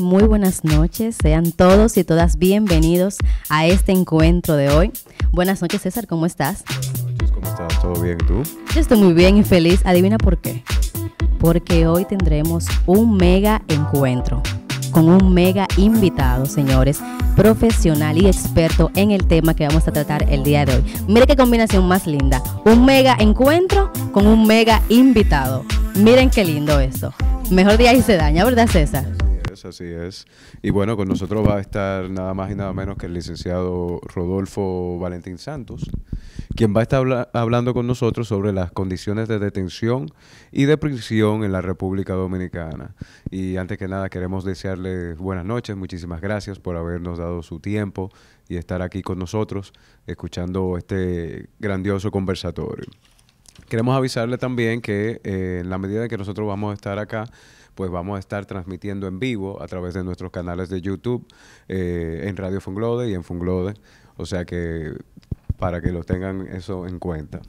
muy buenas noches. Sean todos y todas bienvenidos a este encuentro de hoy. Buenas noches, César, ¿cómo estás? Buenas noches, ¿cómo estás? ¿Todo bien? ¿Tú? Yo estoy muy bien y feliz. Adivina por qué. Porque hoy tendremos un mega encuentro con un mega invitado, señores, profesional y experto en el tema que vamos a tratar el día de hoy. Mire qué combinación más linda. Un mega encuentro con un mega invitado. Miren qué lindo eso. Mejor día y se daña, ¿verdad, César? así es. Y bueno, con nosotros va a estar nada más y nada menos que el licenciado Rodolfo Valentín Santos, quien va a estar hablando con nosotros sobre las condiciones de detención y de prisión en la República Dominicana. Y antes que nada, queremos desearles buenas noches, muchísimas gracias por habernos dado su tiempo y estar aquí con nosotros escuchando este grandioso conversatorio. Queremos avisarle también que eh, en la medida en que nosotros vamos a estar acá, pues vamos a estar transmitiendo en vivo a través de nuestros canales de YouTube, eh, en Radio Funglode y en Funglode. O sea que para que lo tengan eso en cuenta.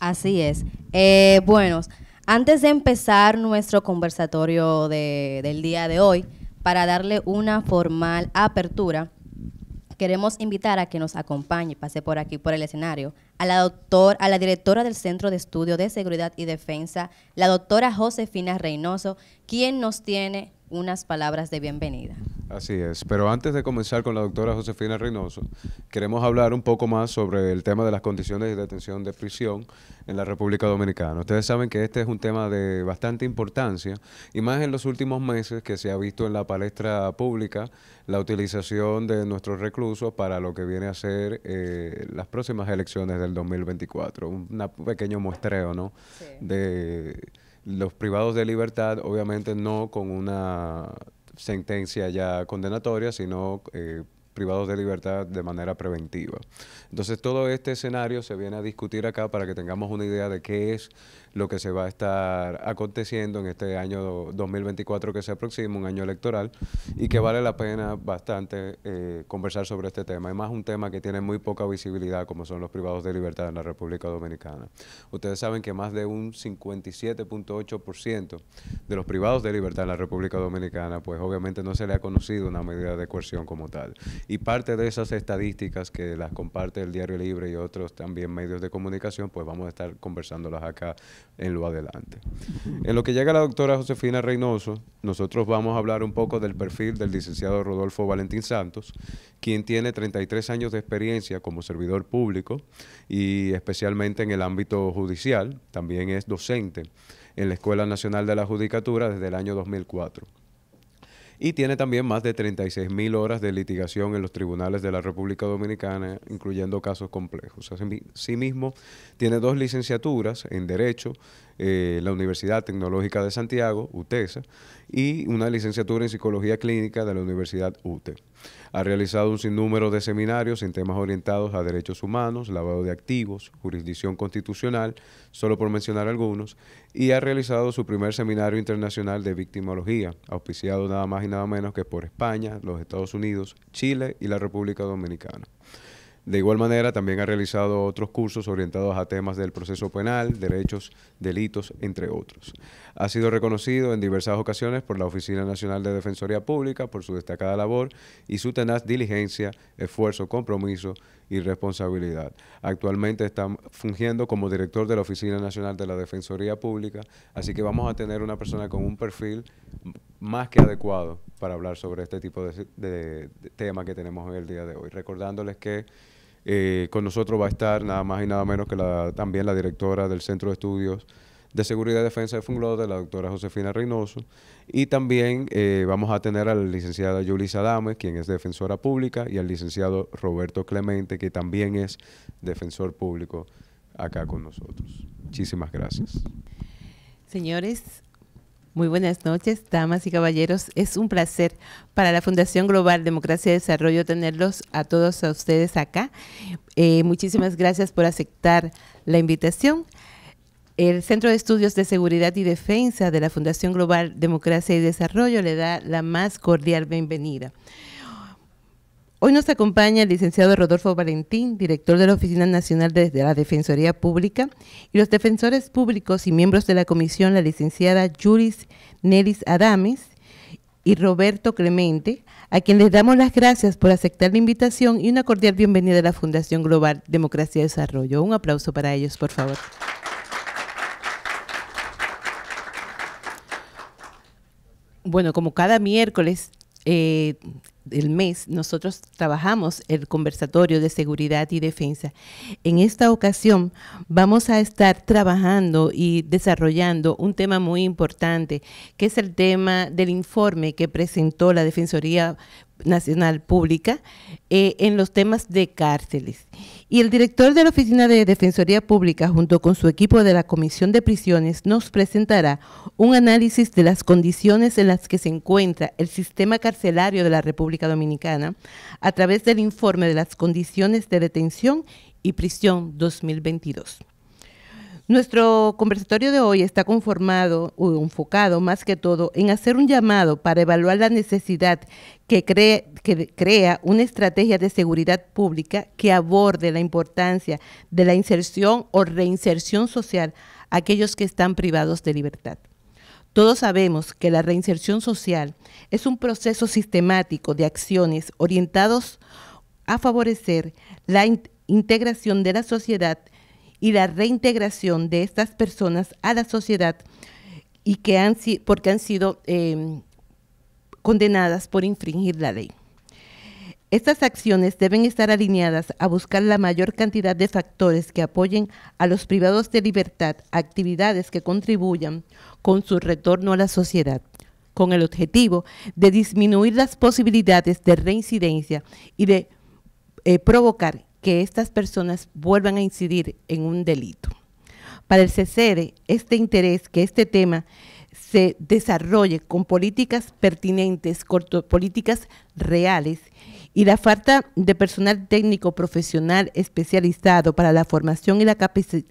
Así es. Eh, bueno, antes de empezar nuestro conversatorio de, del día de hoy, para darle una formal apertura, queremos invitar a que nos acompañe, pase por aquí, por el escenario, a la, doctor, a la directora del Centro de Estudio de Seguridad y Defensa, la doctora Josefina Reynoso, quien nos tiene unas palabras de bienvenida. Así es, pero antes de comenzar con la doctora Josefina Reynoso, queremos hablar un poco más sobre el tema de las condiciones de detención de prisión en la República Dominicana. Ustedes saben que este es un tema de bastante importancia y más en los últimos meses que se ha visto en la palestra pública la utilización de nuestros reclusos para lo que viene a ser eh, las próximas elecciones del 2024. Un pequeño muestreo, ¿no? De los privados de libertad, obviamente no con una sentencia ya condenatoria, sino eh, privados de libertad de manera preventiva. Entonces todo este escenario se viene a discutir acá para que tengamos una idea de qué es lo que se va a estar aconteciendo en este año 2024 que se aproxima, un año electoral, y que vale la pena bastante eh, conversar sobre este tema. Es más un tema que tiene muy poca visibilidad, como son los privados de libertad en la República Dominicana. Ustedes saben que más de un 57.8% de los privados de libertad en la República Dominicana, pues obviamente no se le ha conocido una medida de coerción como tal. Y parte de esas estadísticas que las comparte el Diario Libre y otros también medios de comunicación, pues vamos a estar conversándolas acá en lo adelante. En lo que llega la doctora Josefina Reynoso, nosotros vamos a hablar un poco del perfil del licenciado Rodolfo Valentín Santos, quien tiene 33 años de experiencia como servidor público y especialmente en el ámbito judicial, también es docente en la Escuela Nacional de la Judicatura desde el año 2004 y tiene también más de 36 mil horas de litigación en los tribunales de la República Dominicana, incluyendo casos complejos. Asimismo, tiene dos licenciaturas en Derecho, eh, la Universidad Tecnológica de Santiago, UTESA, y una licenciatura en Psicología Clínica de la Universidad UTE. Ha realizado un sinnúmero de seminarios en temas orientados a derechos humanos, lavado de activos, jurisdicción constitucional, solo por mencionar algunos, y ha realizado su primer seminario internacional de victimología, auspiciado nada más y nada menos que por España, los Estados Unidos, Chile y la República Dominicana. De igual manera, también ha realizado otros cursos orientados a temas del proceso penal, derechos, delitos, entre otros. Ha sido reconocido en diversas ocasiones por la Oficina Nacional de Defensoría Pública por su destacada labor y su tenaz diligencia, esfuerzo, compromiso y responsabilidad. Actualmente está fungiendo como director de la Oficina Nacional de la Defensoría Pública, así que vamos a tener una persona con un perfil más que adecuado para hablar sobre este tipo de, temas tema que tenemos en el día de hoy. Recordándoles que eh, con nosotros va a estar nada más y nada menos que también la directora del Centro de Estudios de Seguridad y Defensa de Funglode, la doctora Josefina Reynoso. Y también eh, vamos a tener a la licenciada Yulisa Dames, quien es defensora pública, y al licenciado Roberto Clemente, que también es defensor público acá con nosotros. Muchísimas gracias. Señores, muy buenas noches, damas y caballeros. Es un placer para la Fundación Global Democracia y Desarrollo tenerlos a todos ustedes acá. Eh, muchísimas gracias por aceptar la invitación. El Centro de Estudios de Seguridad y Defensa de la Fundación Global Democracia y Desarrollo le da la más cordial bienvenida. Hoy nos acompaña el licenciado Rodolfo Valentín, director de la Oficina Nacional de la Defensoría Pública, y los defensores públicos y miembros de la comisión, la licenciada Juris Nelis Adames y Roberto Clemente, a quien les damos las gracias por aceptar la invitación y una cordial bienvenida a la Fundación Global Democracia y Desarrollo. Un aplauso para ellos, por favor. Bueno, como cada miércoles eh, del mes, nosotros trabajamos el conversatorio de seguridad y defensa. En esta ocasión vamos a estar trabajando y desarrollando un tema muy importante, que es el tema del informe que presentó la Defensoría Nacional Pública eh, en los temas de cárceles. Y el director de la Oficina de Defensoría Pública, junto con su equipo de la Comisión de Prisiones, nos presentará un análisis de las condiciones en las que se encuentra el sistema carcelario de la República Dominicana a través del informe de las condiciones de detención y prisión 2022. Nuestro conversatorio de hoy está conformado o enfocado más que todo en hacer un llamado para evaluar la necesidad que, que crea una estrategia de seguridad pública que aborde la importancia de la inserción o reinserción social a aquellos que están privados de libertad. Todos sabemos que la reinserción social es un proceso sistemático de acciones orientados a favorecer la integración de la sociedad y la reintegración de estas personas a la sociedad y que han, porque han sido em, condenadas por infringir la ley. Estas acciones deben estar alineadas a buscar la mayor cantidad de factores que apoyen a los privados de libertad, actividades que contribuyan con su retorno a la sociedad, con el objetivo de disminuir las posibilidades de reincidencia y de eh, provocar que estas personas vuelvan a incidir en un delito. Para el CCR este interés que este tema se desarrolle con políticas pertinentes, políticas reales y la falta de personal técnico profesional especializado para la formación y la,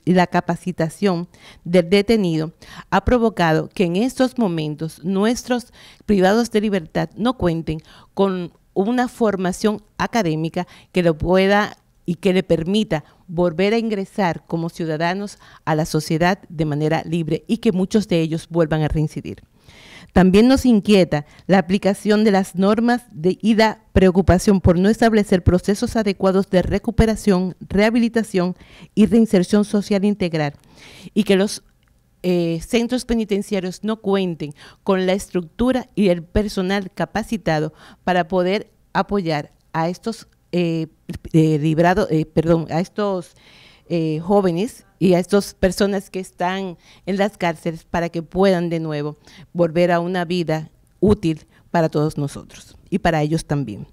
y la, capacitación del detenido ha provocado que en estos momentos nuestros privados de libertad no cuenten con una formación académica que lo pueda y que le permita volver a ingresar como ciudadanos a la sociedad de manera libre y que muchos de ellos vuelvan a reincidir. También nos inquieta la aplicación de las normas de, ida preocupación por no establecer procesos adecuados de recuperación, rehabilitación y reinserción social integral y que los eh, centros penitenciarios no cuenten con la estructura y el personal capacitado para poder apoyar a estos eh, eh, librado, eh, perdón, a estos jóvenes y a estas personas que están en las cárceles para que puedan de nuevo volver a una vida útil para todos nosotros y para ellos también.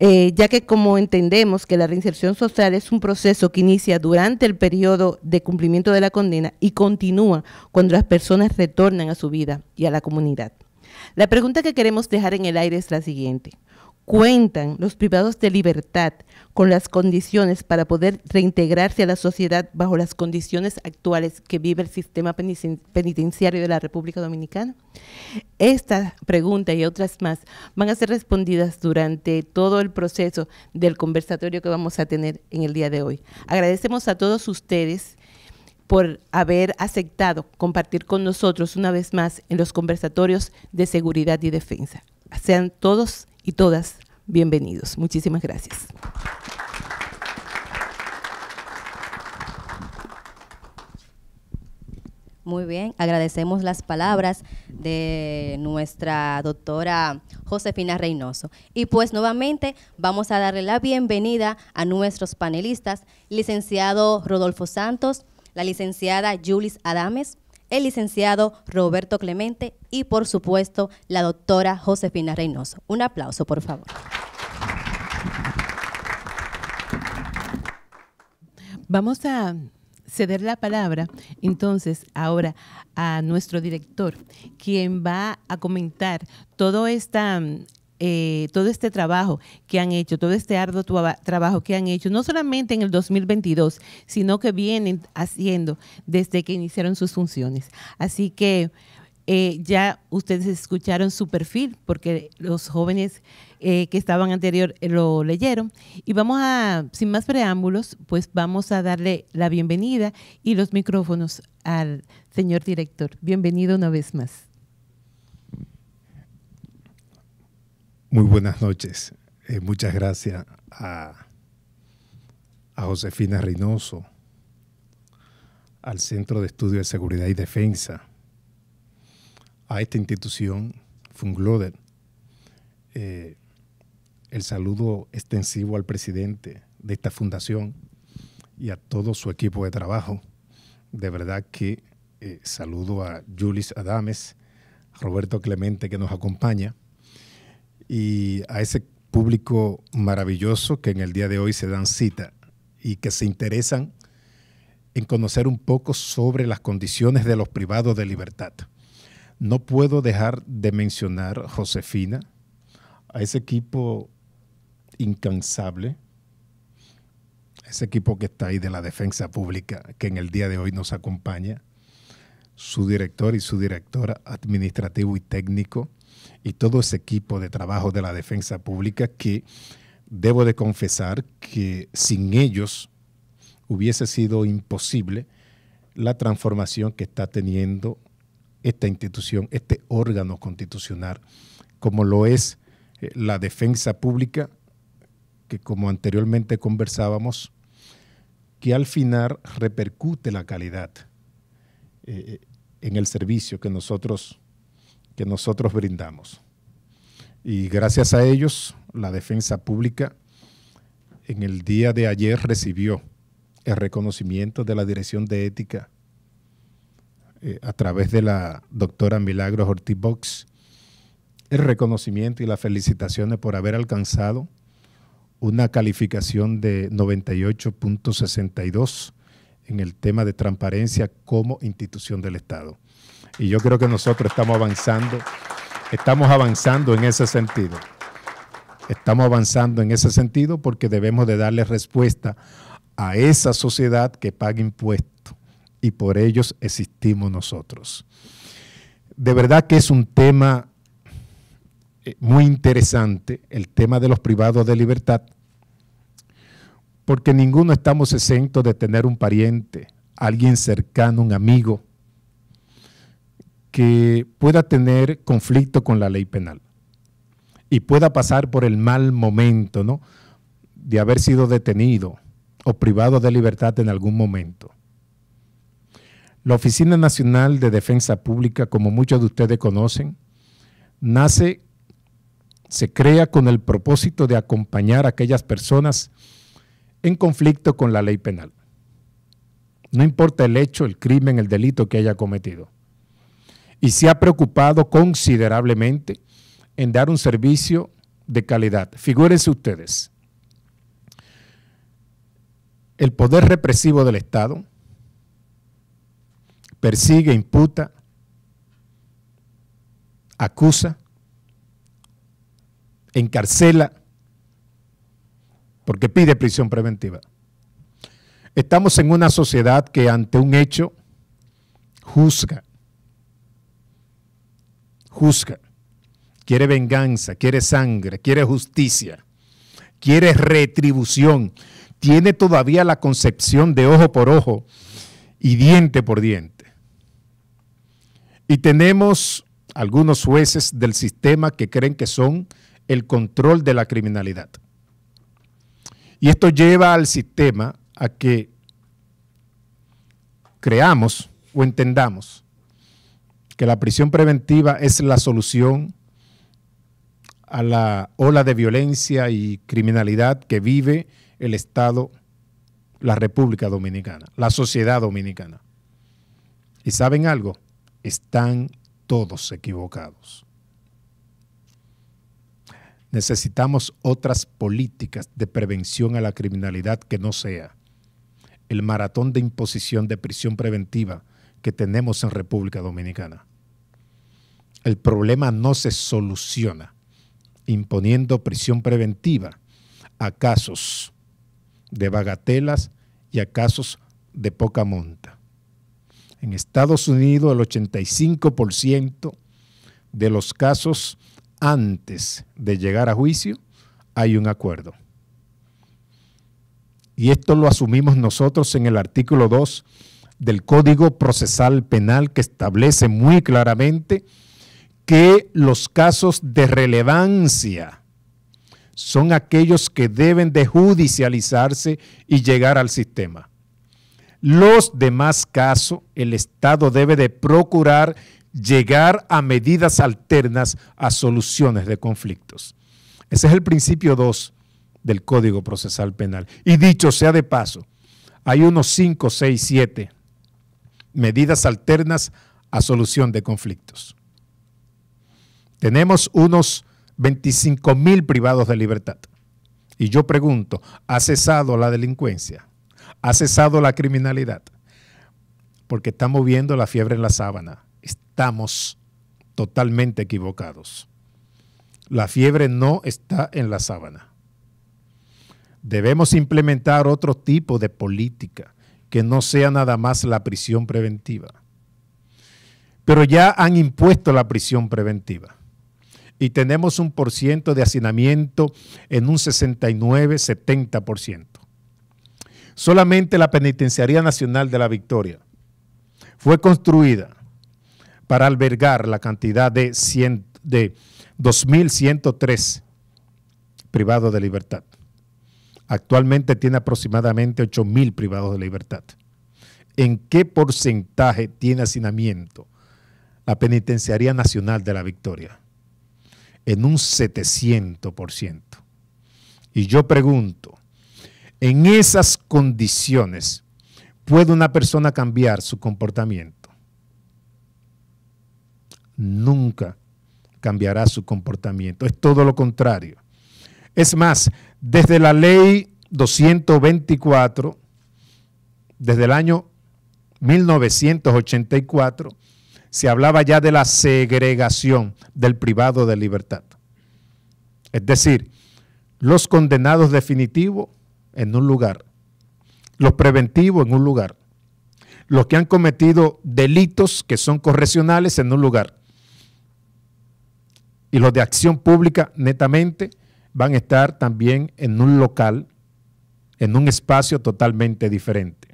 ya que como entendemos que la reinserción social es un proceso que inicia durante el periodo de cumplimiento de la condena y continúa cuando las personas retornan a su vida y a la comunidad. La pregunta que queremos dejar en el aire es la siguiente cuentan los privados de libertad con las condiciones para poder reintegrarse a la sociedad bajo las condiciones actuales que vive el sistema penitenciario de la República Dominicana? Esta pregunta y otras más van a ser respondidas durante todo el proceso del conversatorio que vamos a tener en el día de hoy. Agradecemos a todos ustedes por haber aceptado compartir con nosotros una vez más en los conversatorios de seguridad y defensa. Sean todos y todas bienvenidos. Muchísimas gracias. Muy bien, agradecemos las palabras de nuestra doctora Josefina Reynoso. Y pues nuevamente vamos a darle la bienvenida a nuestros panelistas, licenciado Rodolfo Santos, la licenciada Julis Adames, el licenciado Roberto Clemente y, por supuesto, la doctora Josefina Reynoso. Un aplauso, por favor. Vamos a ceder la palabra entonces ahora a nuestro director, quien va a comentar toda esta eh, todo este trabajo que han hecho, todo este arduo trabajo que han hecho, no solamente en el 2022, sino que vienen haciendo desde que iniciaron sus funciones. Así que eh, ya ustedes escucharon su perfil, porque los jóvenes eh, que estaban anterior lo leyeron. Y vamos a, sin más preámbulos, pues vamos a darle la bienvenida y los micrófonos al señor director. Bienvenido una vez más. Muy buenas noches. Eh, muchas gracias a, Josefina Reynoso, al Centro de Estudio de Seguridad y Defensa, a esta institución, Fungloder. Eh, el saludo extensivo al presidente de esta fundación y a todo su equipo de trabajo. De verdad que eh, saludo a Julis Adames, Roberto Clemente que nos acompaña, y a ese público maravilloso que en el día de hoy se dan cita y que se interesan en conocer un poco sobre las condiciones de los privados de libertad. No puedo dejar de mencionar, Josefina, a ese equipo incansable, ese equipo que está ahí de la defensa pública, que en el día de hoy nos acompaña, su director y su directora administrativo y técnico, y todo ese equipo de trabajo de la defensa pública que debo de confesar que sin ellos hubiese sido imposible la transformación que está teniendo esta institución, este órgano constitucional, como lo es eh, la defensa pública, que como anteriormente conversábamos, que al final repercute la calidad eh, eh, en el servicio que nosotros que nosotros brindamos. Y gracias a ellos, la defensa pública en el día de ayer recibió el reconocimiento de la Dirección de Ética eh, a través de la doctora Milagros Ortiz Box, el reconocimiento y las felicitaciones por haber alcanzado una calificación de 98.62 en el tema de transparencia como institución del Estado. Y yo creo que nosotros estamos avanzando, estamos avanzando en ese sentido. Estamos avanzando en ese sentido porque debemos de darle respuesta a esa sociedad que paga impuestos y por ellos existimos nosotros. De verdad que es un tema eh, muy interesante, el tema de los privados de libertad, porque ninguno estamos exentos de tener un pariente, alguien cercano, un amigo, que pueda tener conflicto con la ley penal y pueda pasar por el mal momento, ¿no? De haber sido detenido o privado de libertad en algún momento. La Oficina Nacional de Defensa Pública, como muchos de ustedes conocen, nace, se crea con el propósito de acompañar a aquellas personas en conflicto con la ley penal. No importa el hecho, el crimen, el delito que haya cometido y se ha preocupado considerablemente en dar un servicio de calidad. Figúrense ustedes, el poder represivo del Estado persigue, imputa, acusa, encarcela, porque pide prisión preventiva. Estamos en una sociedad que ante un hecho juzga, juzga, quiere venganza, quiere sangre, quiere justicia, quiere retribución, tiene todavía la concepción de ojo por ojo y diente por diente. Y tenemos algunos jueces del sistema que creen que son el control de la criminalidad. Y esto lleva al sistema a que creamos o entendamos que la prisión preventiva es la solución a la ola de violencia y criminalidad que vive el Estado, la República Dominicana, la sociedad dominicana. ¿Y saben algo? Están todos equivocados. Necesitamos otras políticas de prevención a la criminalidad que no sea el maratón de imposición de prisión preventiva que tenemos en República Dominicana. El problema no se soluciona imponiendo prisión preventiva a casos de bagatelas y a casos de poca monta. En Estados Unidos el 85% de los casos antes de llegar a juicio hay un acuerdo. Y esto lo asumimos nosotros en el artículo 2 del Código Procesal Penal que establece muy claramente que los casos de relevancia son aquellos que deben de judicializarse y llegar al sistema. Los demás casos, el Estado debe de procurar llegar a medidas alternas a soluciones de conflictos. Ese es el principio 2 del Código Procesal Penal. Y dicho sea de paso, hay unos 5, 6, 7 medidas alternas a solución de conflictos. Tenemos unos 25 mil privados de libertad. Y yo pregunto, ¿ha cesado la delincuencia? ¿Ha cesado la criminalidad? Porque estamos viendo la fiebre en la sábana. Estamos totalmente equivocados. La fiebre no está en la sábana. Debemos implementar otro tipo de política que no sea nada más la prisión preventiva. Pero ya han impuesto la prisión preventiva y tenemos un por ciento de hacinamiento en un 69-70%. Solamente la Penitenciaría Nacional de la Victoria fue construida para albergar la cantidad de, de 2.103 privados de libertad actualmente tiene aproximadamente 8.000 privados de libertad. ¿En qué porcentaje tiene hacinamiento la Penitenciaría Nacional de la Victoria? En un 700%. Y yo pregunto, en esas condiciones, ¿puede una persona cambiar su comportamiento? Nunca cambiará su comportamiento. Es todo lo contrario. Es más, desde la ley 224, desde el año 1984, se hablaba ya de la segregación del privado de libertad. Es decir, los condenados definitivos en un lugar, los preventivos en un lugar, los que han cometido delitos que son correccionales en un lugar y los de acción pública netamente van a estar también en un local, en un espacio totalmente diferente.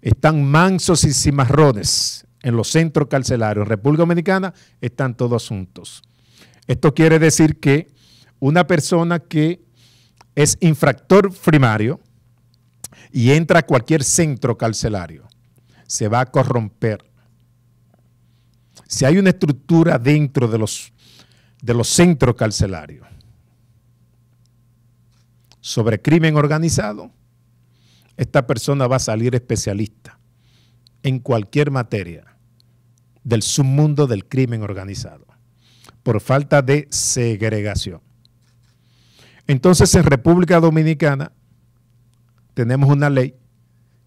Están mansos y cimarrones en los centros carcelarios. En República Dominicana están todos juntos. Esto quiere decir que una persona que es infractor primario y entra a cualquier centro carcelario, se va a corromper. Si hay una estructura dentro de los, de los centros carcelarios sobre crimen organizado, esta persona va a salir especialista en cualquier materia del submundo del crimen organizado, por falta de segregación. Entonces en República Dominicana tenemos una ley,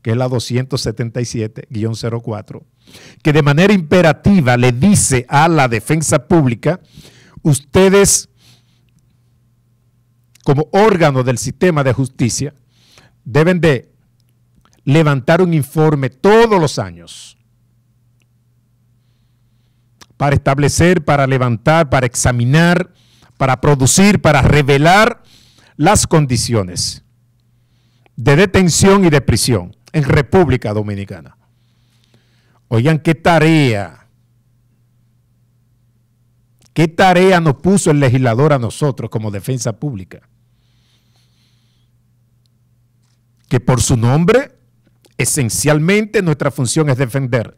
que es la 277-04, que de manera imperativa le dice a la defensa pública, ustedes como órgano del sistema de justicia, deben de levantar un informe todos los años para establecer, para levantar, para examinar, para producir, para revelar las condiciones de detención y de prisión en República Dominicana. Oigan, qué tarea, qué tarea nos puso el legislador a nosotros como defensa pública. que por su nombre, esencialmente nuestra función es defender.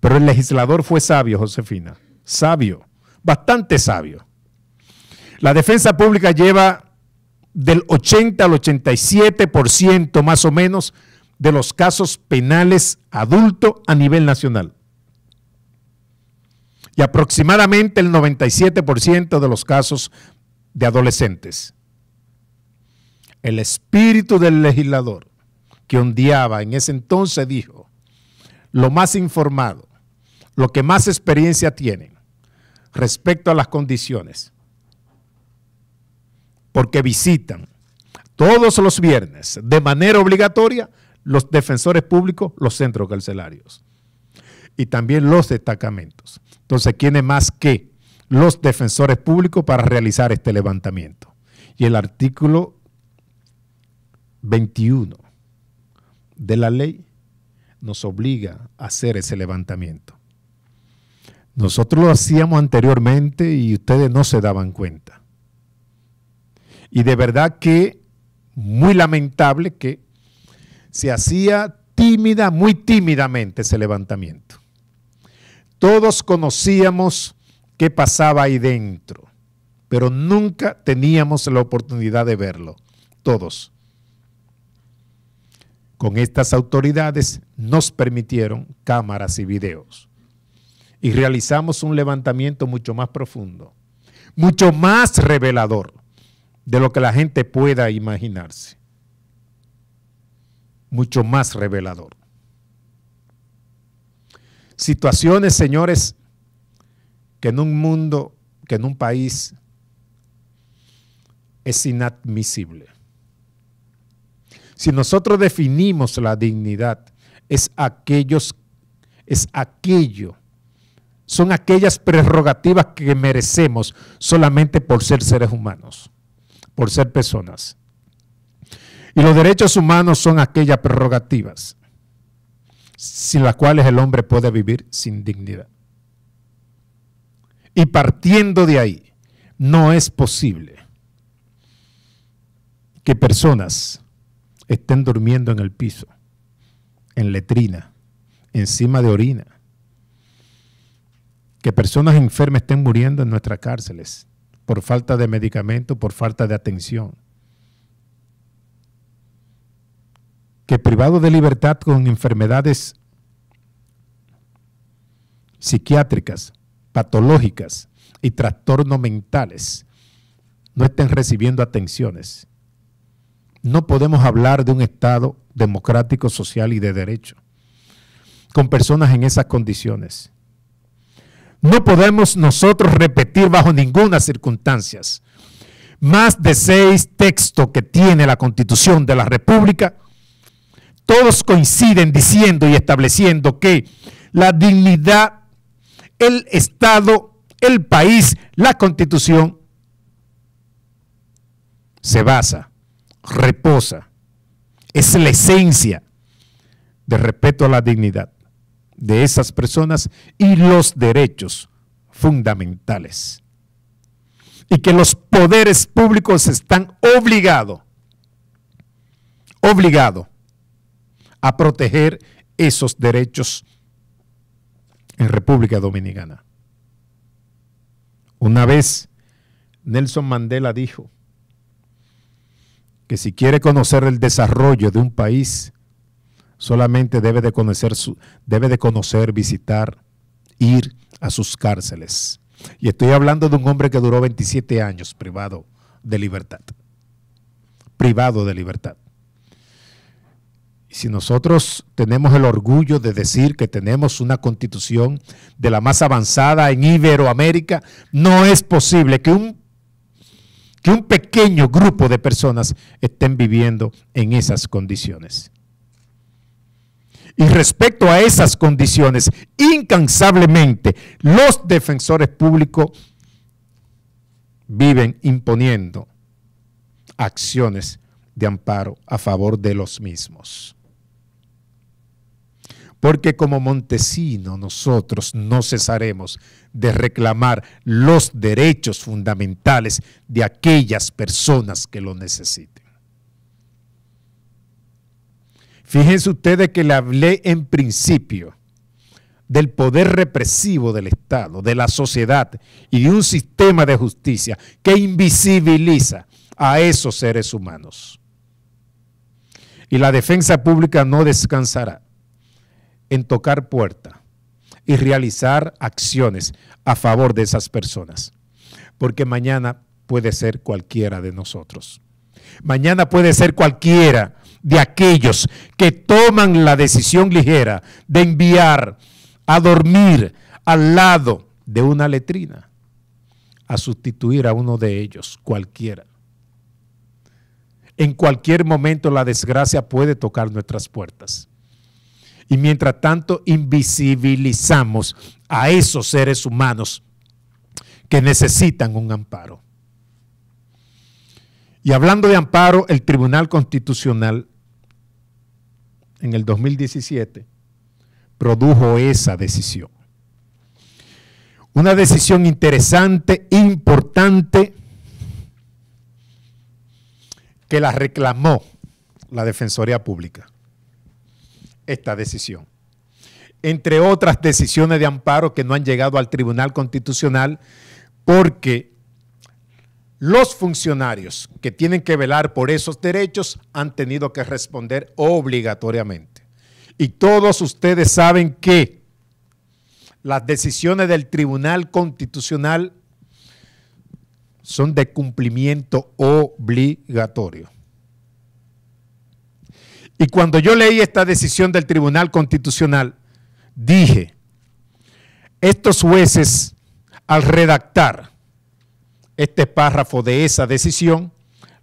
Pero el legislador fue sabio, Josefina, sabio, bastante sabio. La defensa pública lleva del 80 al 87% más o menos de los casos penales adulto a nivel nacional. Y aproximadamente el 97% de los casos de adolescentes el espíritu del legislador que ondeaba en ese entonces dijo, lo más informado, lo que más experiencia tienen respecto a las condiciones, porque visitan todos los viernes de manera obligatoria los defensores públicos, los centros carcelarios y también los destacamentos. Entonces, es más que los defensores públicos para realizar este levantamiento? Y el artículo 21 de la ley nos obliga a hacer ese levantamiento. Nosotros lo hacíamos anteriormente y ustedes no se daban cuenta. Y de verdad que muy lamentable que se hacía tímida, muy tímidamente ese levantamiento. Todos conocíamos qué pasaba ahí dentro, pero nunca teníamos la oportunidad de verlo, todos con estas autoridades nos permitieron cámaras y videos. Y realizamos un levantamiento mucho más profundo, mucho más revelador de lo que la gente pueda imaginarse. Mucho más revelador. Situaciones, señores, que en un mundo, que en un país es inadmisible. Si nosotros definimos la dignidad, es aquellos, es aquello, son aquellas prerrogativas que merecemos solamente por ser seres humanos, por ser personas. Y los derechos humanos son aquellas prerrogativas sin las cuales el hombre puede vivir sin dignidad. Y partiendo de ahí, no es posible que personas estén durmiendo en el piso, en letrina, encima de orina. Que personas enfermas estén muriendo en nuestras cárceles por falta de medicamento, por falta de atención. Que privados de libertad con enfermedades psiquiátricas, patológicas y trastornos mentales no estén recibiendo atenciones no podemos hablar de un Estado democrático, social y de derecho con personas en esas condiciones. No podemos nosotros repetir bajo ninguna circunstancia más de seis textos que tiene la Constitución de la República. Todos coinciden diciendo y estableciendo que la dignidad, el Estado, el país, la Constitución se basa reposa. Es la esencia de respeto a la dignidad de esas personas y los derechos fundamentales. Y que los poderes públicos están obligados, obligados a proteger esos derechos en República Dominicana. Una vez Nelson Mandela dijo, que si quiere conocer el desarrollo de un país, solamente debe de conocer, su, debe de conocer visitar, ir a sus cárceles. Y estoy hablando de un hombre que duró 27 años privado de libertad. Privado de libertad. Y si nosotros tenemos el orgullo de decir que tenemos una constitución de la más avanzada en Iberoamérica, no es posible que un que un pequeño grupo de personas estén viviendo en esas condiciones. Y respecto a esas condiciones, incansablemente los defensores públicos viven imponiendo acciones de amparo a favor de los mismos porque como Montesino nosotros no cesaremos de reclamar los derechos fundamentales de aquellas personas que lo necesiten. Fíjense ustedes que le hablé en principio del poder represivo del Estado, de la sociedad y de un sistema de justicia que invisibiliza a esos seres humanos. Y la defensa pública no descansará en tocar puerta y realizar acciones a favor de esas personas. Porque mañana puede ser cualquiera de nosotros. Mañana puede ser cualquiera de aquellos que toman la decisión ligera de enviar a dormir al lado de una letrina, a sustituir a uno de ellos, cualquiera. En cualquier momento la desgracia puede tocar nuestras puertas. Y mientras tanto, invisibilizamos a esos seres humanos que necesitan un amparo. Y hablando de amparo, el Tribunal Constitucional en el 2017 produjo esa decisión. Una decisión interesante, importante, que la reclamó la Defensoría Pública esta decisión. Entre otras decisiones de amparo que no han llegado al Tribunal Constitucional porque los funcionarios que tienen que velar por esos derechos han tenido que responder obligatoriamente. Y todos ustedes saben que las decisiones del Tribunal Constitucional son de cumplimiento obligatorio. Y cuando yo leí esta decisión del Tribunal Constitucional, dije, estos jueces al redactar este párrafo de esa decisión,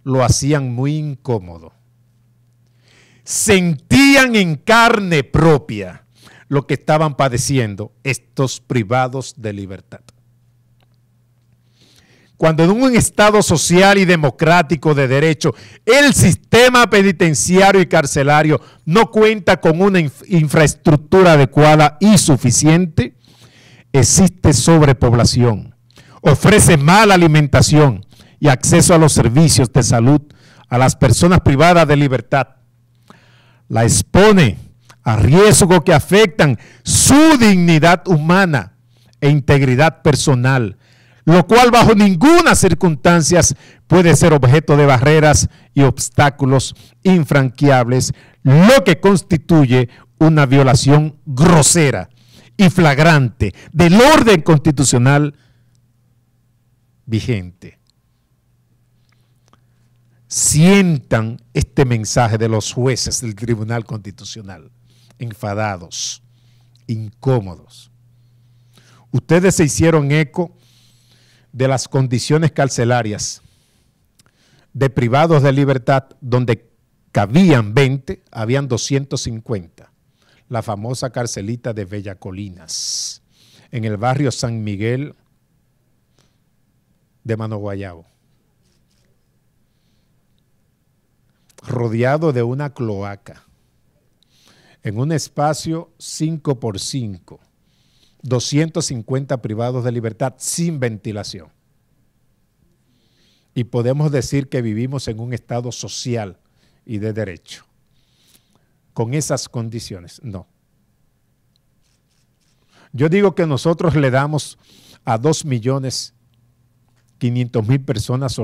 lo hacían muy incómodo. Sentían en carne propia lo que estaban padeciendo estos privados de libertad cuando en un Estado social y democrático de derecho el sistema penitenciario y carcelario no cuenta con una infraestructura adecuada y suficiente, existe sobrepoblación, ofrece mala alimentación y acceso a los servicios de salud a las personas privadas de libertad. La expone a riesgos que afectan su dignidad humana e integridad personal lo cual bajo ninguna circunstancia puede ser objeto de barreras y obstáculos infranqueables, lo que constituye una violación grosera y flagrante del orden constitucional vigente. Sientan este mensaje de los jueces del Tribunal Constitucional, enfadados, incómodos. Ustedes se hicieron eco de las condiciones carcelarias de privados de libertad, donde cabían 20, habían 250. La famosa carcelita de Bella Colinas, en el barrio San Miguel de Manoguayabo. Rodeado de una cloaca, en un espacio 5 por 5 250 privados de libertad sin ventilación. Y podemos decir que vivimos en un estado social y de derecho. Con esas condiciones, no. Yo digo que nosotros le damos a 2.500.000 millones mil personas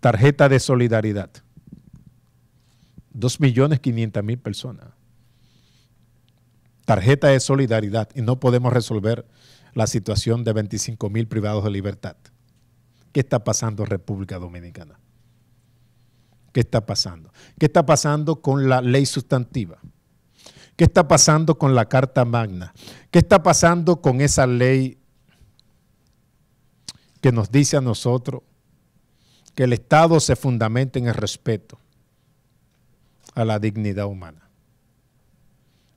tarjeta de solidaridad. 2.500.000 millones mil personas tarjeta de solidaridad y no podemos resolver la situación de 25 mil privados de libertad. ¿Qué está pasando en República Dominicana? ¿Qué está pasando? ¿Qué está pasando con la ley sustantiva? ¿Qué está pasando con la Carta Magna? ¿Qué está pasando con esa ley que nos dice a nosotros que el Estado se fundamenta en el respeto a la dignidad humana?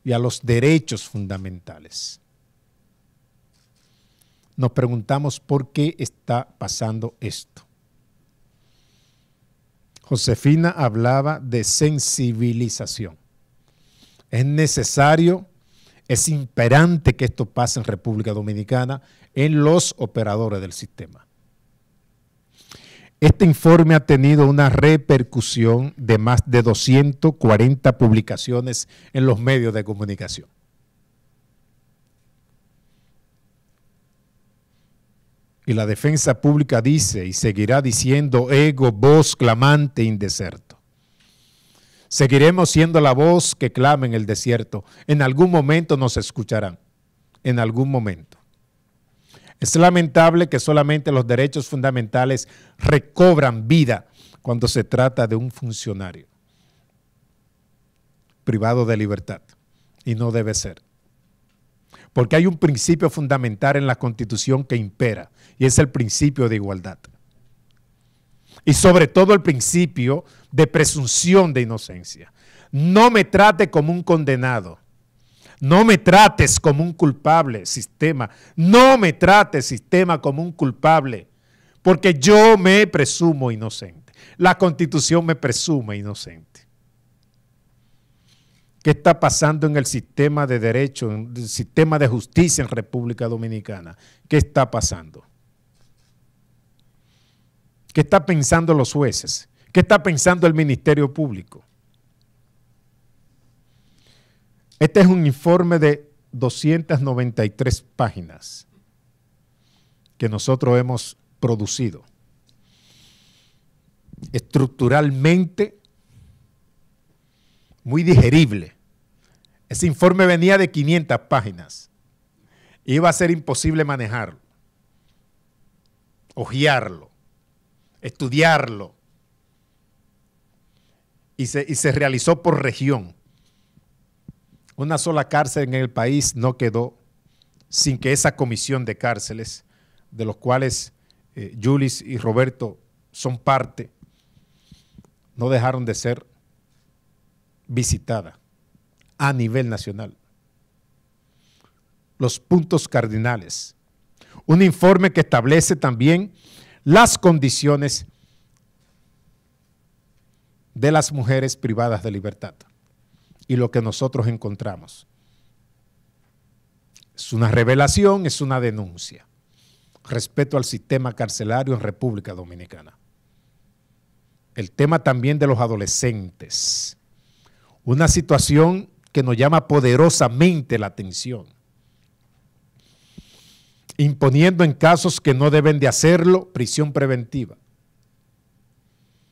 y a los derechos fundamentales. Nos preguntamos por qué está pasando esto. Josefina hablaba de sensibilización. Es necesario, es imperante que esto pase en República Dominicana en los operadores del sistema. Este informe ha tenido una repercusión de más de 240 publicaciones en los medios de comunicación. Y la defensa pública dice y seguirá diciendo ego, voz clamante en desierto. Seguiremos siendo la voz que clama en el desierto. En algún momento nos escucharán. En algún momento. Es lamentable que solamente los derechos fundamentales recobran vida cuando se trata de un funcionario privado de libertad, y no debe ser. Porque hay un principio fundamental en la Constitución que impera, y es el principio de igualdad. Y sobre todo el principio de presunción de inocencia. No me trate como un condenado, no me trates como un culpable, sistema. No me trates, sistema, como un culpable, porque yo me presumo inocente. La constitución me presume inocente. ¿Qué está pasando en el sistema de derecho, en el sistema de justicia en República Dominicana? ¿Qué está pasando? ¿Qué está pensando los jueces? ¿Qué está pensando el Ministerio Público? Este es un informe de 293 páginas que nosotros hemos producido. Estructuralmente, muy digerible. Ese informe venía de 500 páginas. Iba a ser imposible manejarlo, hojearlo, estudiarlo. y se realizó por región. Una sola cárcel en el país no quedó sin que esa comisión de cárceles, de los cuales eh, Julis y Roberto son parte, no dejaron de ser visitada a nivel nacional. Los puntos cardinales. Un informe que establece también las condiciones de las mujeres privadas de libertad y lo que nosotros encontramos. Es una revelación, es una denuncia. respecto al sistema carcelario en República Dominicana. El tema también de los adolescentes. Una situación que nos llama poderosamente la atención. Imponiendo en casos que no deben de hacerlo prisión preventiva.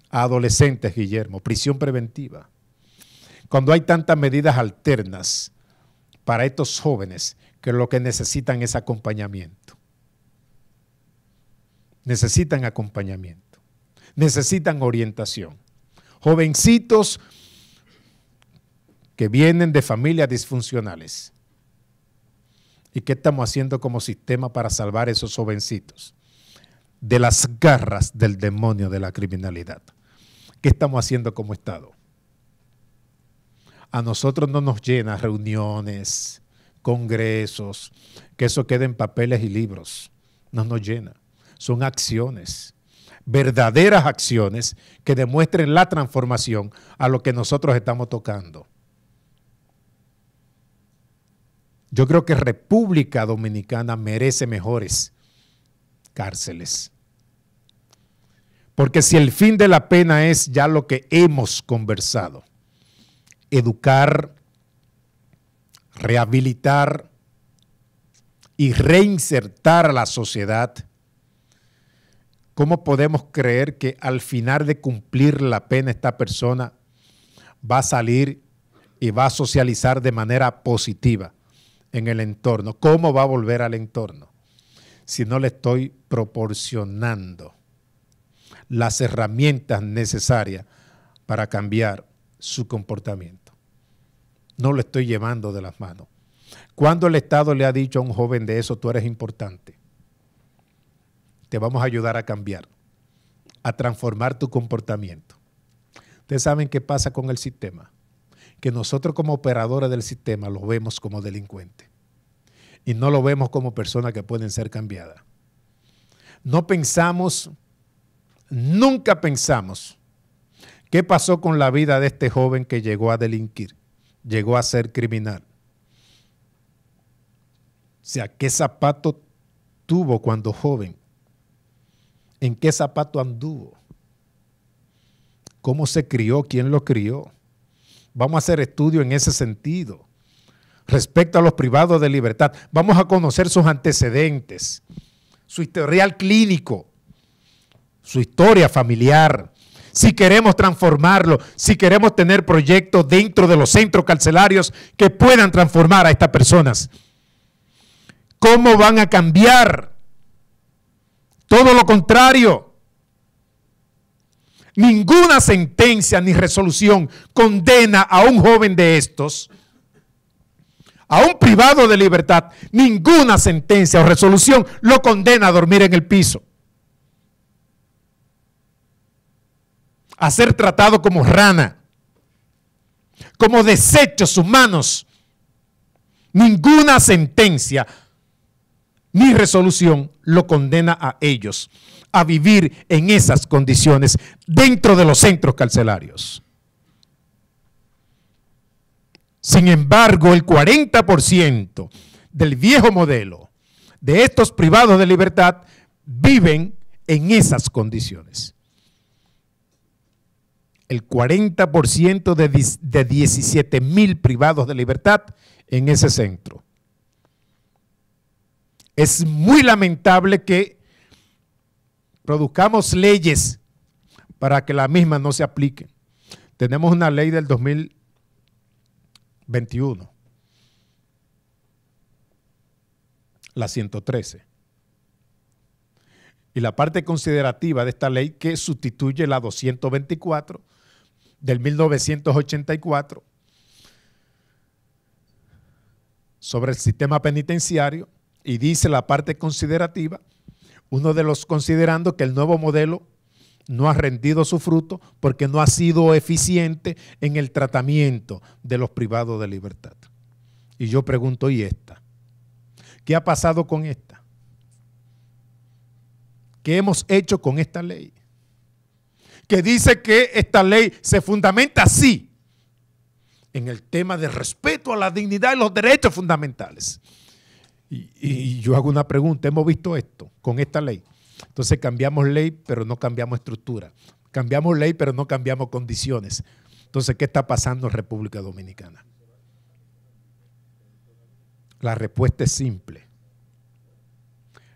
A adolescentes, Guillermo, prisión preventiva cuando hay tantas medidas alternas para estos jóvenes que lo que necesitan es acompañamiento. Necesitan acompañamiento, necesitan orientación. Jovencitos que vienen de familias disfuncionales. ¿Y qué estamos haciendo como sistema para salvar a esos jovencitos? De las garras del demonio de la criminalidad. ¿Qué estamos haciendo como Estado? A nosotros no nos llena reuniones, congresos, que eso quede en papeles y libros. No nos llena. Son acciones, verdaderas acciones que demuestren la transformación a lo que nosotros estamos tocando. Yo creo que República Dominicana merece mejores cárceles. Porque si el fin de la pena es ya lo que hemos conversado, educar, rehabilitar y reinsertar a la sociedad, ¿cómo podemos creer que al final de cumplir la pena esta persona va a salir y va a socializar de manera positiva en el entorno? ¿Cómo va a volver al entorno si no le estoy proporcionando las herramientas necesarias para cambiar su comportamiento? no lo estoy llevando de las manos. Cuando el Estado le ha dicho a un joven de eso, tú eres importante, te vamos a ayudar a cambiar, a transformar tu comportamiento. Ustedes saben qué pasa con el sistema, que nosotros como operadores del sistema lo vemos como delincuente y no lo vemos como persona que pueden ser cambiada. No pensamos, nunca pensamos qué pasó con la vida de este joven que llegó a delinquir llegó a ser criminal. O sea, ¿qué zapato tuvo cuando joven? ¿En qué zapato anduvo? ¿Cómo se crió? ¿Quién lo crió? Vamos a hacer estudio en ese sentido. Respecto a los privados de libertad, vamos a conocer sus antecedentes, su historial clínico, su historia familiar, si queremos transformarlo, si queremos tener proyectos dentro de los centros carcelarios que puedan transformar a estas personas. ¿Cómo van a cambiar? Todo lo contrario. Ninguna sentencia ni resolución condena a un joven de estos, a un privado de libertad. Ninguna sentencia o resolución lo condena a dormir en el piso. a ser tratado como rana, como desechos humanos. Ninguna sentencia ni resolución lo condena a ellos a vivir en esas condiciones dentro de los centros carcelarios. Sin embargo, el 40% del viejo modelo de estos privados de libertad viven en esas condiciones el 40% de, de 17 mil privados de libertad en ese centro. Es muy lamentable que produzcamos leyes para que la misma no se aplique. Tenemos una ley del 2021, la 113. Y la parte considerativa de esta ley que sustituye la 224 del 1984 sobre el sistema penitenciario y dice la parte considerativa, uno de los considerando que el nuevo modelo no ha rendido su fruto porque no ha sido eficiente en el tratamiento de los privados de libertad. Y yo pregunto, ¿y esta? ¿Qué ha pasado con esta? ¿Qué hemos hecho con esta ley? que dice que esta ley se fundamenta así en el tema de respeto a la dignidad y los derechos fundamentales. Y, yo hago una pregunta, hemos visto esto con esta ley. Entonces cambiamos ley, pero no cambiamos estructura. Cambiamos ley, pero no cambiamos condiciones. Entonces, ¿qué está pasando en República Dominicana? La respuesta es simple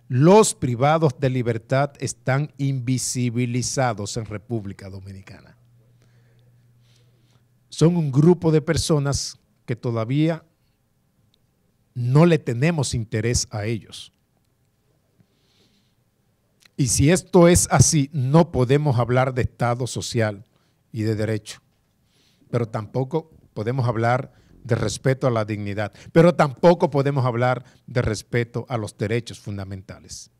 los privados de libertad están invisibilizados en República Dominicana. Son un grupo de personas que todavía no le tenemos interés a ellos. Y si esto es así, no podemos hablar de Estado social y de derecho, pero tampoco podemos hablar de respeto a la dignidad, pero tampoco podemos hablar de respeto a los derechos fundamentales.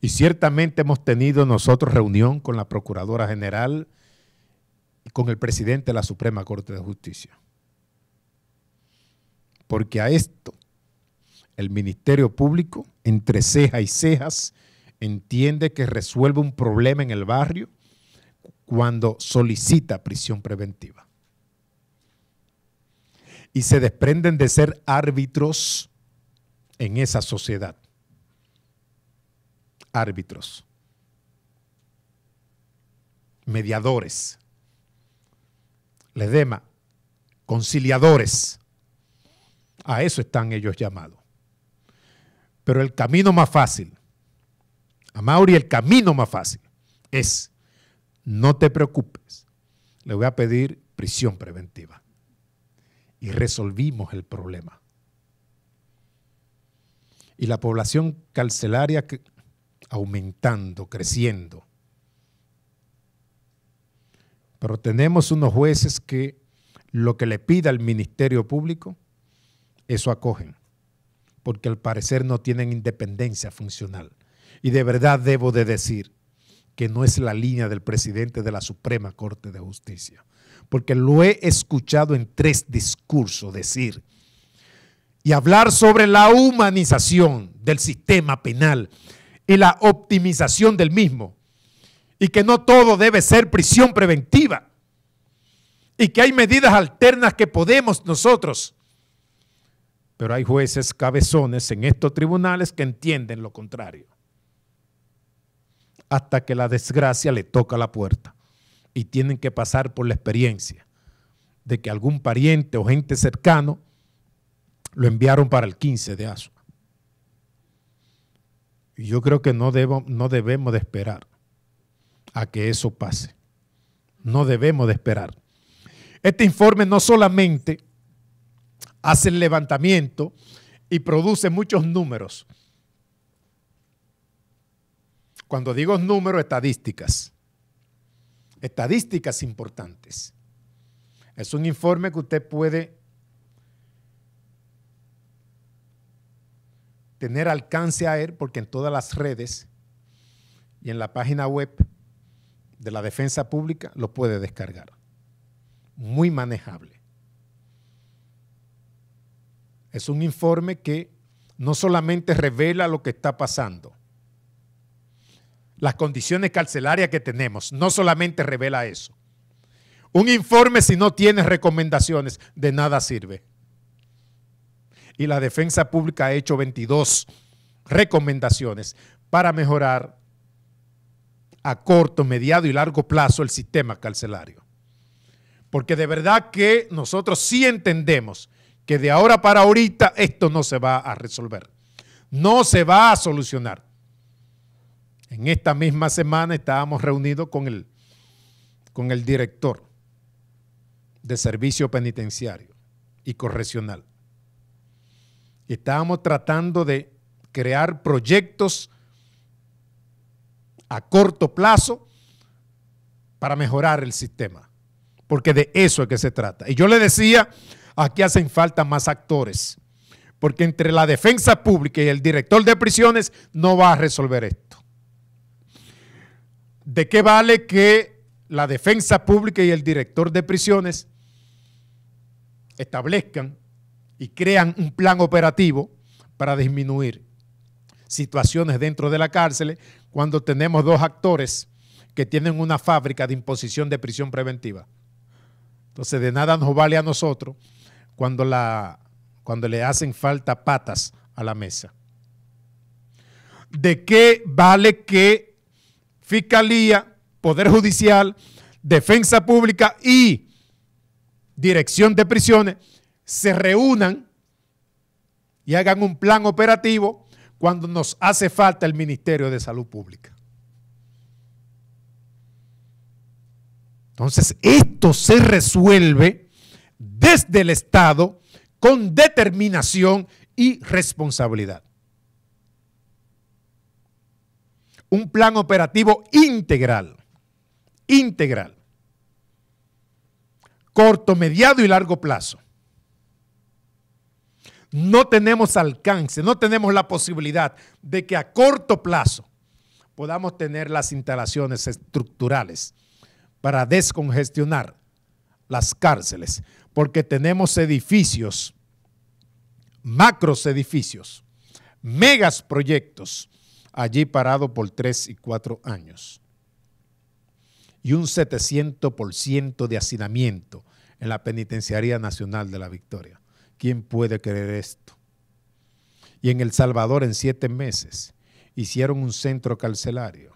Y ciertamente hemos tenido nosotros reunión con la Procuradora General y con el presidente de la Suprema Corte de Justicia. Porque a esto el Ministerio Público, entre ceja y cejas, entiende que resuelve un problema en el barrio cuando solicita prisión preventiva. Y se desprenden de ser árbitros en esa sociedad. Árbitros. Mediadores. dema Conciliadores. A eso están ellos llamados. Pero el camino más fácil, a Mauri el camino más fácil es no te preocupes, le voy a pedir prisión preventiva. Y resolvimos el problema. Y la población carcelaria aumentando, creciendo. Pero tenemos unos jueces que lo que le pida el Ministerio Público, eso acogen, porque al parecer no tienen independencia funcional. Y de verdad debo de decir, que no es la línea del presidente de la Suprema Corte de Justicia. Porque lo he escuchado en tres discursos decir y hablar sobre la humanización del sistema penal y la optimización del mismo. Y que no todo debe ser prisión preventiva. Y que hay medidas alternas que podemos nosotros. Pero hay jueces cabezones en estos tribunales que entienden lo contrario hasta que la desgracia le toca la puerta. Y tienen que pasar por la experiencia de que algún pariente o gente cercano lo enviaron para el 15 de Asua. Y yo creo que no, no debemos de esperar a que eso pase. No debemos de esperar. Este informe no solamente hace el levantamiento y produce muchos números, cuando digo números, estadísticas. Estadísticas importantes. Es un informe que usted puede tener alcance a él porque en todas las redes y en la página web de la defensa pública lo puede descargar. Muy manejable. Es un informe que no solamente revela lo que está pasando, las condiciones carcelarias que tenemos. No solamente revela eso. Un informe si no tiene recomendaciones, de nada sirve. Y la defensa pública ha hecho 22 recomendaciones para mejorar a corto, mediado y largo plazo el sistema carcelario. Porque de verdad que nosotros sí entendemos que de ahora para ahorita esto no se va a resolver. No se va a solucionar. En esta misma semana estábamos reunidos con el, con el director de servicio penitenciario y correccional. estábamos tratando de crear proyectos a corto plazo para mejorar el sistema, porque de eso es que se trata. Y yo le decía, aquí hacen falta más actores, porque entre la defensa pública y el director de prisiones no va a resolver esto. ¿de qué vale que la defensa pública y el director de prisiones establezcan y crean un plan operativo para disminuir situaciones dentro de la cárcel cuando tenemos dos actores que tienen una fábrica de imposición de prisión preventiva. Entonces de nada nos vale a nosotros cuando, la, cuando le hacen falta patas a la mesa. ¿De qué vale que Fiscalía, Poder Judicial, Defensa Pública y Dirección de Prisiones se reúnan y hagan un plan operativo cuando nos hace falta el Ministerio de Salud Pública. Entonces, esto se resuelve desde el Estado con determinación y responsabilidad. un plan operativo integral, integral, corto, mediado y largo plazo. No tenemos alcance, no tenemos la posibilidad de que a corto plazo podamos tener las instalaciones estructurales para descongestionar las cárceles, porque tenemos edificios, macros edificios, megas proyectos, allí parado por tres y cuatro años. Y un 700% de hacinamiento en la Penitenciaría Nacional de la Victoria. ¿Quién puede creer esto? Y en El Salvador en siete meses hicieron un centro carcelario,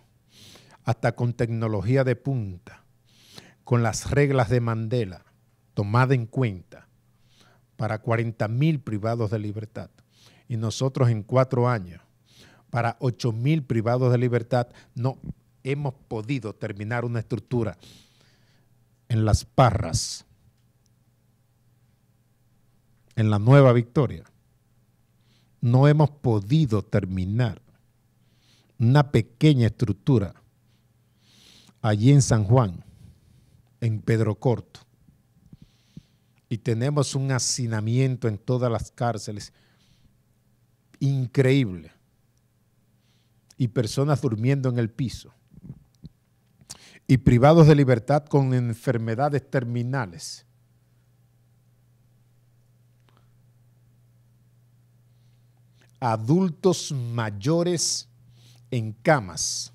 hasta con tecnología de punta, con las reglas de Mandela tomada en cuenta para 40.000 mil privados de libertad. Y nosotros en cuatro años para 8.000 privados de libertad, no hemos podido terminar una estructura en las parras, en la nueva victoria. No hemos podido terminar una pequeña estructura allí en San Juan, en Pedro Corto. Y tenemos un hacinamiento en todas las cárceles increíble y personas durmiendo en el piso y privados de libertad con enfermedades terminales. Adultos mayores en camas.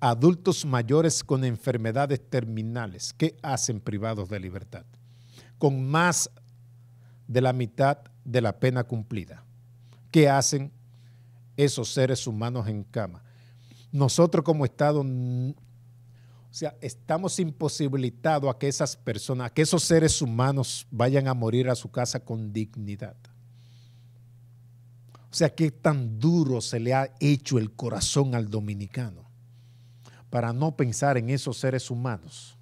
Adultos mayores con enfermedades terminales. ¿Qué hacen privados de libertad? Con más de la mitad de la pena cumplida. ¿Qué hacen esos seres humanos en cama. Nosotros como Estado, o sea, estamos imposibilitados a que esas personas, a que esos seres humanos vayan a morir a su casa con dignidad. O sea, qué tan duro se le ha hecho el corazón al dominicano para no pensar en esos seres humanos.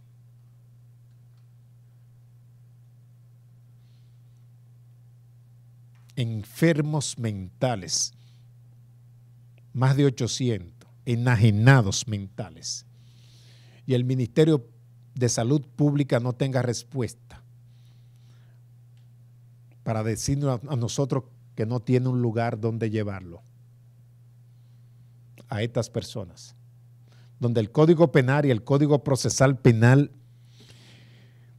Enfermos mentales más de 800 enajenados mentales y el Ministerio de Salud Pública no tenga respuesta para decirnos a nosotros que no tiene un lugar donde llevarlo a estas personas, donde el Código Penal y el Código Procesal Penal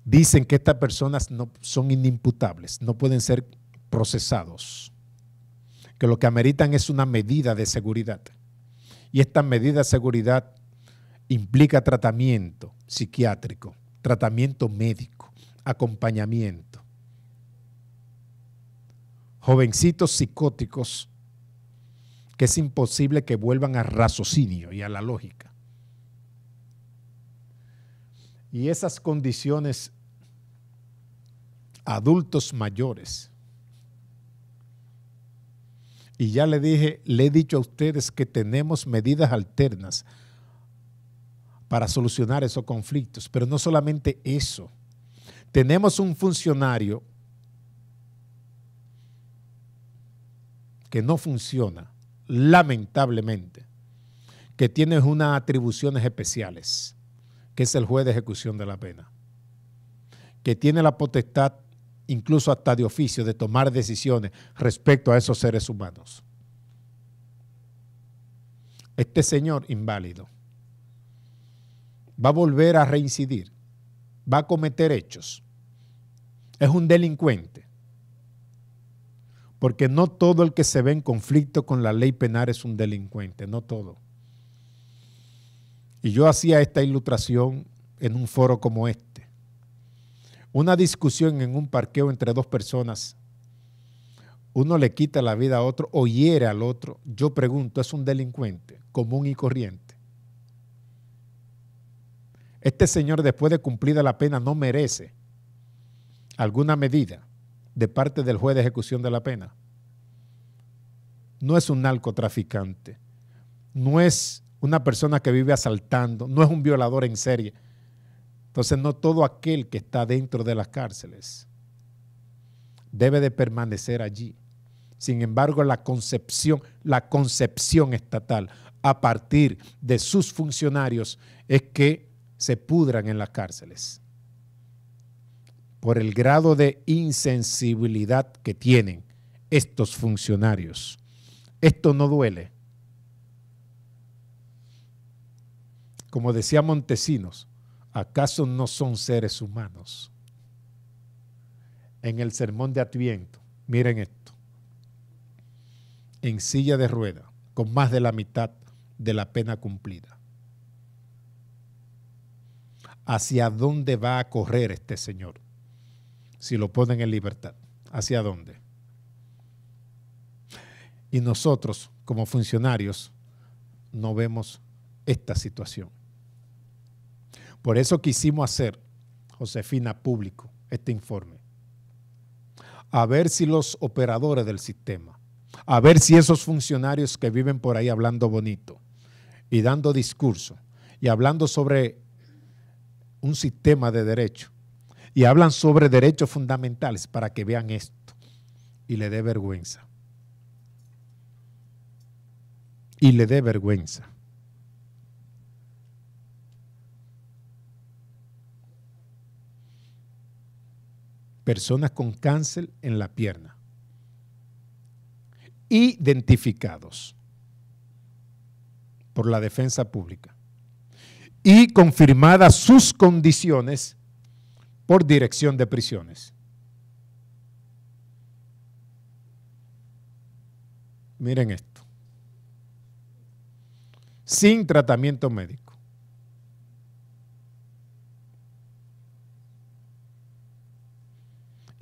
dicen que estas personas no son inimputables, no pueden ser procesados que lo que ameritan es una medida de seguridad. Y esta medida de seguridad implica tratamiento psiquiátrico, tratamiento médico, acompañamiento. Jovencitos psicóticos que es imposible que vuelvan a raciocinio y a la lógica. Y esas condiciones, adultos mayores, y ya le dije, le he dicho a ustedes que tenemos medidas alternas para solucionar esos conflictos, pero no solamente eso. Tenemos un funcionario que no funciona, lamentablemente, que tiene unas atribuciones especiales, que es el juez de ejecución de la pena, que tiene la potestad incluso hasta de oficio, de tomar decisiones respecto a esos seres humanos. Este señor inválido va a volver a reincidir, va a cometer hechos, es un delincuente, porque no todo el que se ve en conflicto con la ley penal es un delincuente, no todo. Y yo hacía esta ilustración en un foro como este una discusión en un parqueo entre dos personas, uno le quita la vida a otro o hiere al otro, yo pregunto, es un delincuente común y corriente. Este señor, después de cumplida la pena, no merece alguna medida de parte del juez de ejecución de la pena. No es un narcotraficante, no es una persona que vive asaltando, no es un violador en serie entonces no todo aquel que está dentro de las cárceles debe de permanecer allí. Sin embargo, la concepción, la concepción estatal a partir de sus funcionarios es que se pudran en las cárceles por el grado de insensibilidad que tienen estos funcionarios. Esto no duele. Como decía Montesinos, ¿acaso no son seres humanos? En el sermón de Adviento, miren esto, en silla de rueda, con más de la mitad de la pena cumplida. ¿Hacia dónde va a correr este señor si lo ponen en libertad? ¿Hacia dónde? Y nosotros, como funcionarios, no vemos esta situación. Por eso quisimos hacer, Josefina, público este informe. A ver si los operadores del sistema, a ver si esos funcionarios que viven por ahí hablando bonito y dando discurso y hablando sobre un sistema de derecho y hablan sobre derechos fundamentales para que vean esto y le dé vergüenza. Y le dé vergüenza. personas con cáncer en la pierna. Identificados por la defensa pública y confirmadas sus condiciones por dirección de prisiones. Miren esto. Sin tratamiento médico.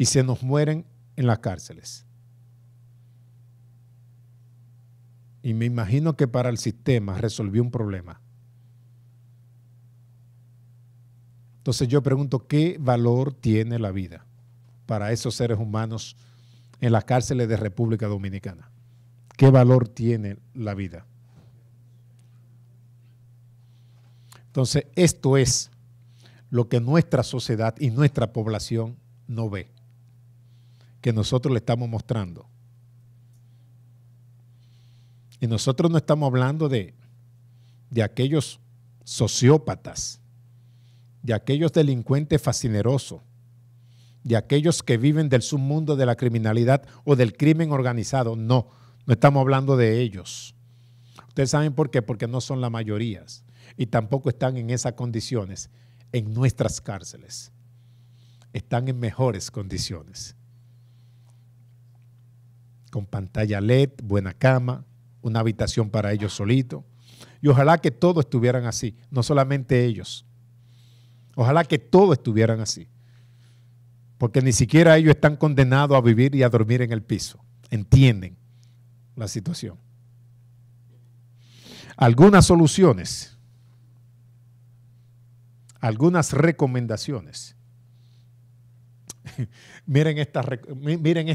y se nos mueren en las cárceles. Y me imagino que para el sistema resolvió un problema. Entonces yo pregunto, ¿qué valor tiene la vida para esos seres humanos en las cárceles de República Dominicana? ¿Qué valor tiene la vida? Entonces, esto es lo que nuestra sociedad y nuestra población no ve que nosotros le estamos mostrando. Y nosotros no estamos hablando de, aquellos sociópatas, de aquellos delincuentes fascinerosos, de aquellos que viven del submundo de la criminalidad o del crimen organizado. No, no estamos hablando de ellos. Ustedes saben por qué, porque no son las mayorías y tampoco están en esas condiciones en nuestras cárceles. Están en mejores condiciones con pantalla LED, buena cama, una habitación para ellos solitos. Y ojalá que todos estuvieran así, no solamente ellos. Ojalá que todos estuvieran así. Porque ni siquiera ellos están condenados a vivir y a dormir en el piso. Entienden la situación. Algunas soluciones, algunas recomendaciones miren esta, miren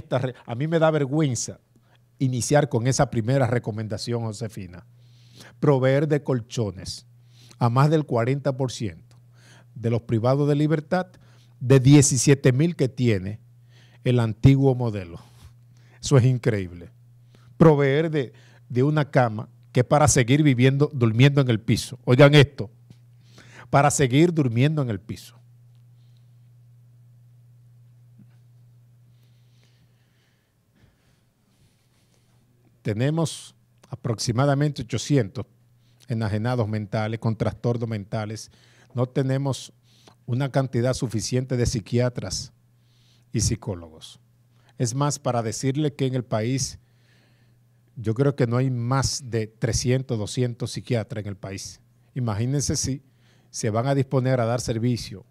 a mí me da vergüenza iniciar con esa primera recomendación, Josefina. Proveer de colchones a más del 40% de los privados de libertad de 17 mil que tiene el antiguo modelo. Eso es increíble. Proveer de, de una cama que es para seguir viviendo, durmiendo en el piso. Oigan esto, para seguir durmiendo en el piso. tenemos aproximadamente 800 enajenados mentales, con trastornos mentales. No tenemos una cantidad suficiente de psiquiatras y psicólogos. Es más, para decirle que en el país, yo creo que no hay más de 300, 200 psiquiatras en el país. Imagínense si se van a disponer a dar servicio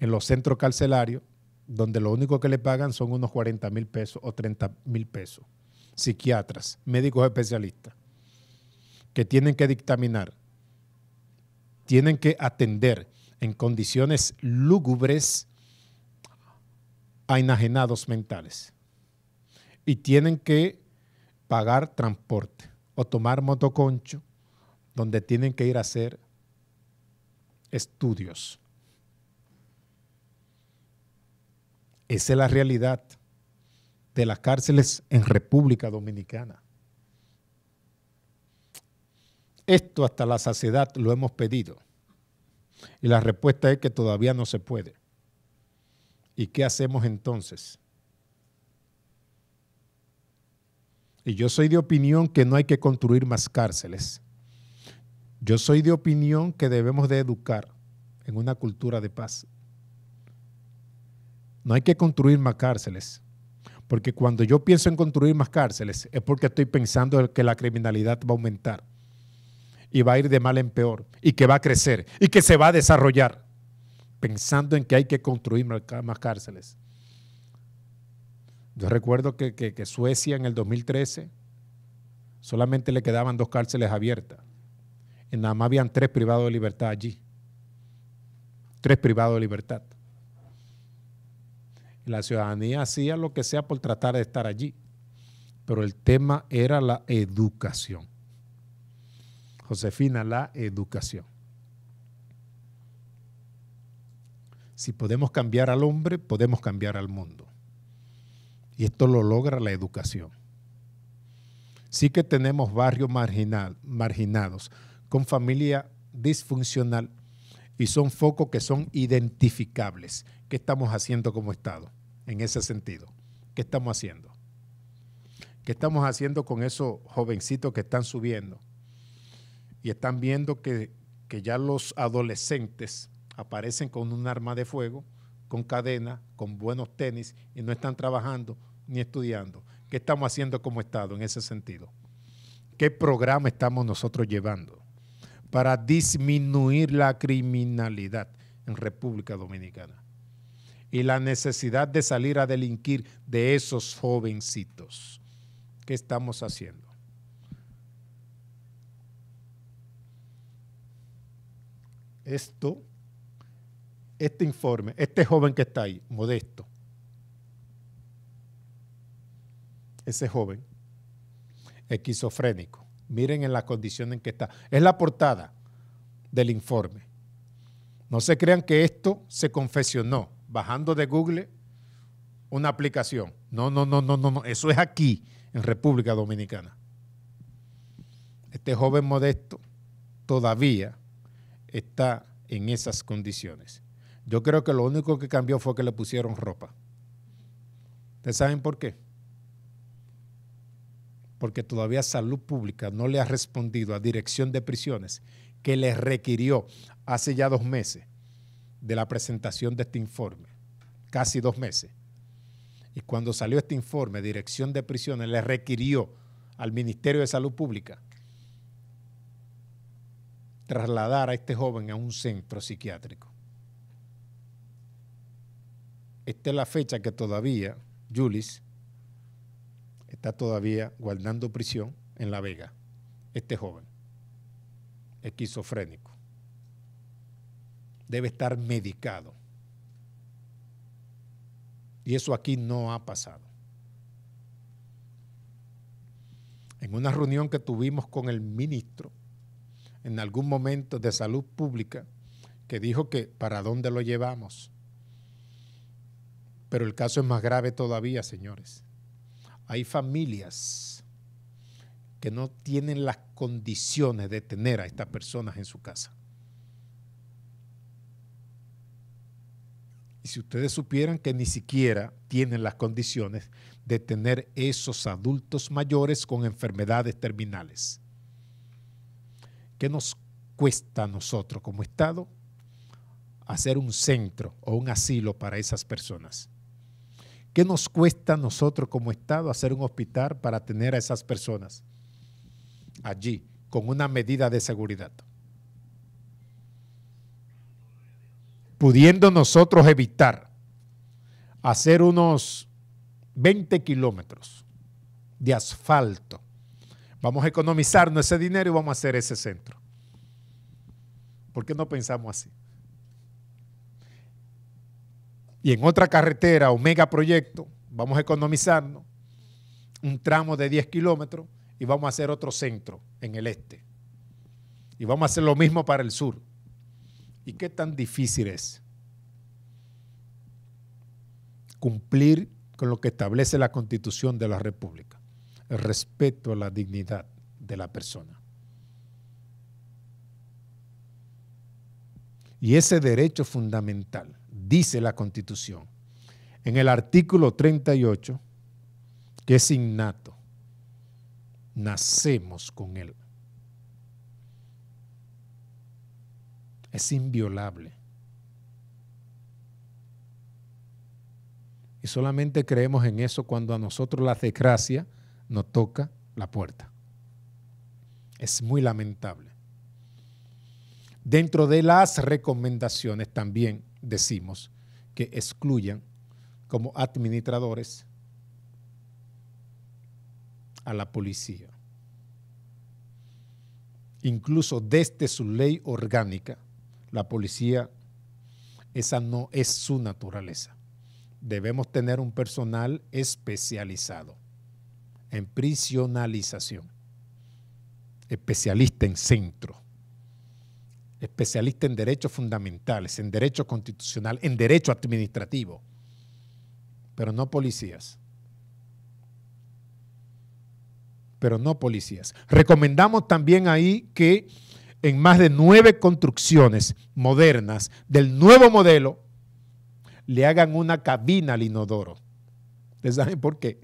en los centros carcelarios, donde lo único que le pagan son unos 40 mil pesos o 30 mil pesos psiquiatras, médicos especialistas, que tienen que dictaminar, tienen que atender en condiciones lúgubres a enajenados mentales y tienen que pagar transporte o tomar motoconcho donde tienen que ir a hacer estudios. Esa es la realidad de las cárceles en República Dominicana. Esto hasta la saciedad lo hemos pedido. Y la respuesta es que todavía no se puede. ¿Y qué hacemos entonces? Y yo soy de opinión que no hay que construir más cárceles. Yo soy de opinión que debemos de educar en una cultura de paz. No hay que construir más cárceles. Porque cuando yo pienso en construir más cárceles es porque estoy pensando que la criminalidad va a aumentar y va a ir de mal en peor y que va a crecer y que se va a desarrollar. Pensando en que hay que construir más cárceles. Yo recuerdo que, que, Suecia en el 2013 solamente le quedaban dos cárceles abiertas. En nada más habían tres privados de libertad allí. Tres privados de libertad la ciudadanía hacía lo que sea por tratar de estar allí. Pero el tema era la educación. Josefina, la educación. Si podemos cambiar al hombre, podemos cambiar al mundo. Y esto lo logra la educación. Sí que tenemos barrios marginal, marginados, con familia disfuncional y son focos que son identificables. ¿Qué estamos haciendo como Estado? en ese sentido. ¿Qué estamos haciendo? ¿Qué estamos haciendo con esos jovencitos que están subiendo? Y están viendo que, ya los adolescentes aparecen con un arma de fuego, con cadena, con buenos tenis y no están trabajando ni estudiando. ¿Qué estamos haciendo como Estado en ese sentido? ¿Qué programa estamos nosotros llevando para disminuir la criminalidad en República Dominicana? y la necesidad de salir a delinquir de esos jovencitos. ¿Qué estamos haciendo? Esto, este informe, este joven que está ahí, modesto, ese joven esquizofrénico, miren en la condición en que está, es la portada del informe. No se crean que esto se confesionó bajando de Google una aplicación. No, no, no, no, no, Eso es aquí, en República Dominicana. Este joven modesto todavía está en esas condiciones. Yo creo que lo único que cambió fue que le pusieron ropa. ¿Ustedes saben por qué? Porque todavía Salud Pública no le ha respondido a Dirección de Prisiones que le requirió hace ya dos meses de la presentación de este informe, casi dos meses. Y cuando salió este informe, Dirección de Prisiones le requirió al Ministerio de Salud Pública trasladar a este joven a un centro psiquiátrico. Esta es la fecha que todavía Julis está todavía guardando prisión en La Vega, este joven, esquizofrénico debe estar medicado. Y eso aquí no ha pasado. En una reunión que tuvimos con el ministro, en algún momento de salud pública, que dijo que para dónde lo llevamos. Pero el caso es más grave todavía, señores. Hay familias que no tienen las condiciones de tener a estas personas en su casa. Y si ustedes supieran que ni siquiera tienen las condiciones de tener esos adultos mayores con enfermedades terminales. ¿Qué nos cuesta a nosotros como Estado hacer un centro o un asilo para esas personas? ¿Qué nos cuesta a nosotros como Estado hacer un hospital para tener a esas personas allí con una medida de seguridad? pudiendo nosotros evitar hacer unos 20 kilómetros de asfalto. Vamos a economizarnos ese dinero y vamos a hacer ese centro. ¿Por qué no pensamos así? Y en otra carretera o megaproyecto, vamos a economizarnos un tramo de 10 kilómetros y vamos a hacer otro centro en el este. Y vamos a hacer lo mismo para el sur. ¿Y qué tan difícil es cumplir con lo que establece la Constitución de la República? El respeto a la dignidad de la persona. Y ese derecho fundamental, dice la Constitución, en el artículo 38, que es innato, nacemos con él. es inviolable. Y solamente creemos en eso cuando a nosotros la desgracia nos toca la puerta. Es muy lamentable. Dentro de las recomendaciones también decimos que excluyan como administradores a la policía. Incluso desde su ley orgánica la policía, esa no es su naturaleza. Debemos tener un personal especializado en prisionalización, especialista en centro, especialista en derechos fundamentales, en derecho constitucional, en derecho administrativo, pero no policías. Pero no policías. Recomendamos también ahí que en más de nueve construcciones modernas del nuevo modelo, le hagan una cabina al inodoro. ¿Ustedes saben por qué?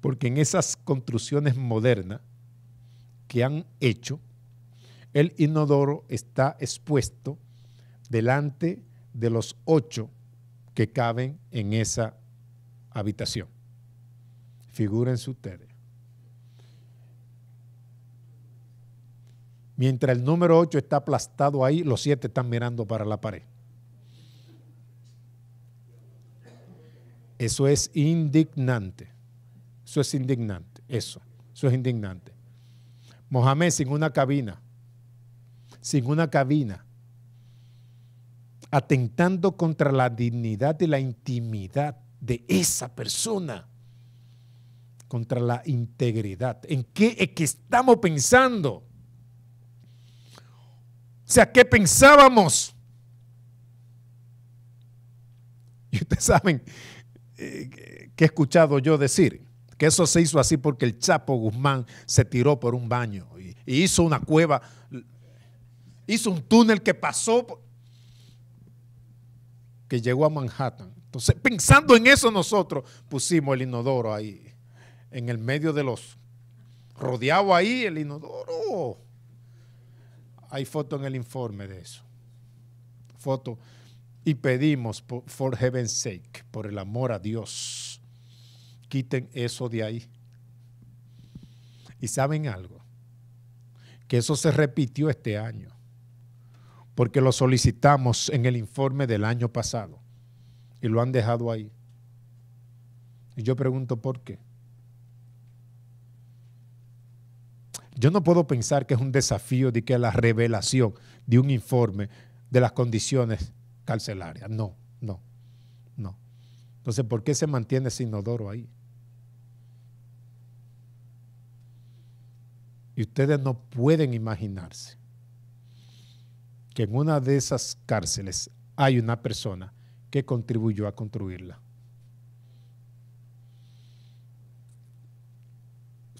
Porque en esas construcciones modernas que han hecho, el inodoro está expuesto delante de los ocho que caben en esa habitación. Figúrense ustedes. Mientras el número 8 está aplastado ahí, los siete están mirando para la pared. Eso es indignante. Eso es indignante. Eso. Eso es indignante. Mohamed sin una cabina. Sin una cabina. Atentando contra la dignidad y la intimidad de esa persona. Contra la integridad. ¿En qué, es que estamos pensando? O sea, ¿qué pensábamos? Y ustedes saben eh, que he escuchado yo decir que eso se hizo así porque el Chapo Guzmán se tiró por un baño y, hizo una cueva, hizo un túnel que pasó, que llegó a Manhattan. Entonces, pensando en eso nosotros pusimos el inodoro ahí, en el medio de los, rodeado ahí el inodoro. Hay foto en el informe de eso. Foto. Y pedimos, por, for heaven's sake, por el amor a Dios, quiten eso de ahí. Y saben algo, que eso se repitió este año, porque lo solicitamos en el informe del año pasado y lo han dejado ahí. Y yo pregunto por qué. Yo no puedo pensar que es un desafío de que la revelación de un informe de las condiciones carcelarias. No, no, no. Entonces, ¿por qué se mantiene ese inodoro ahí? Y ustedes no pueden imaginarse que en una de esas cárceles hay una persona que contribuyó a construirla.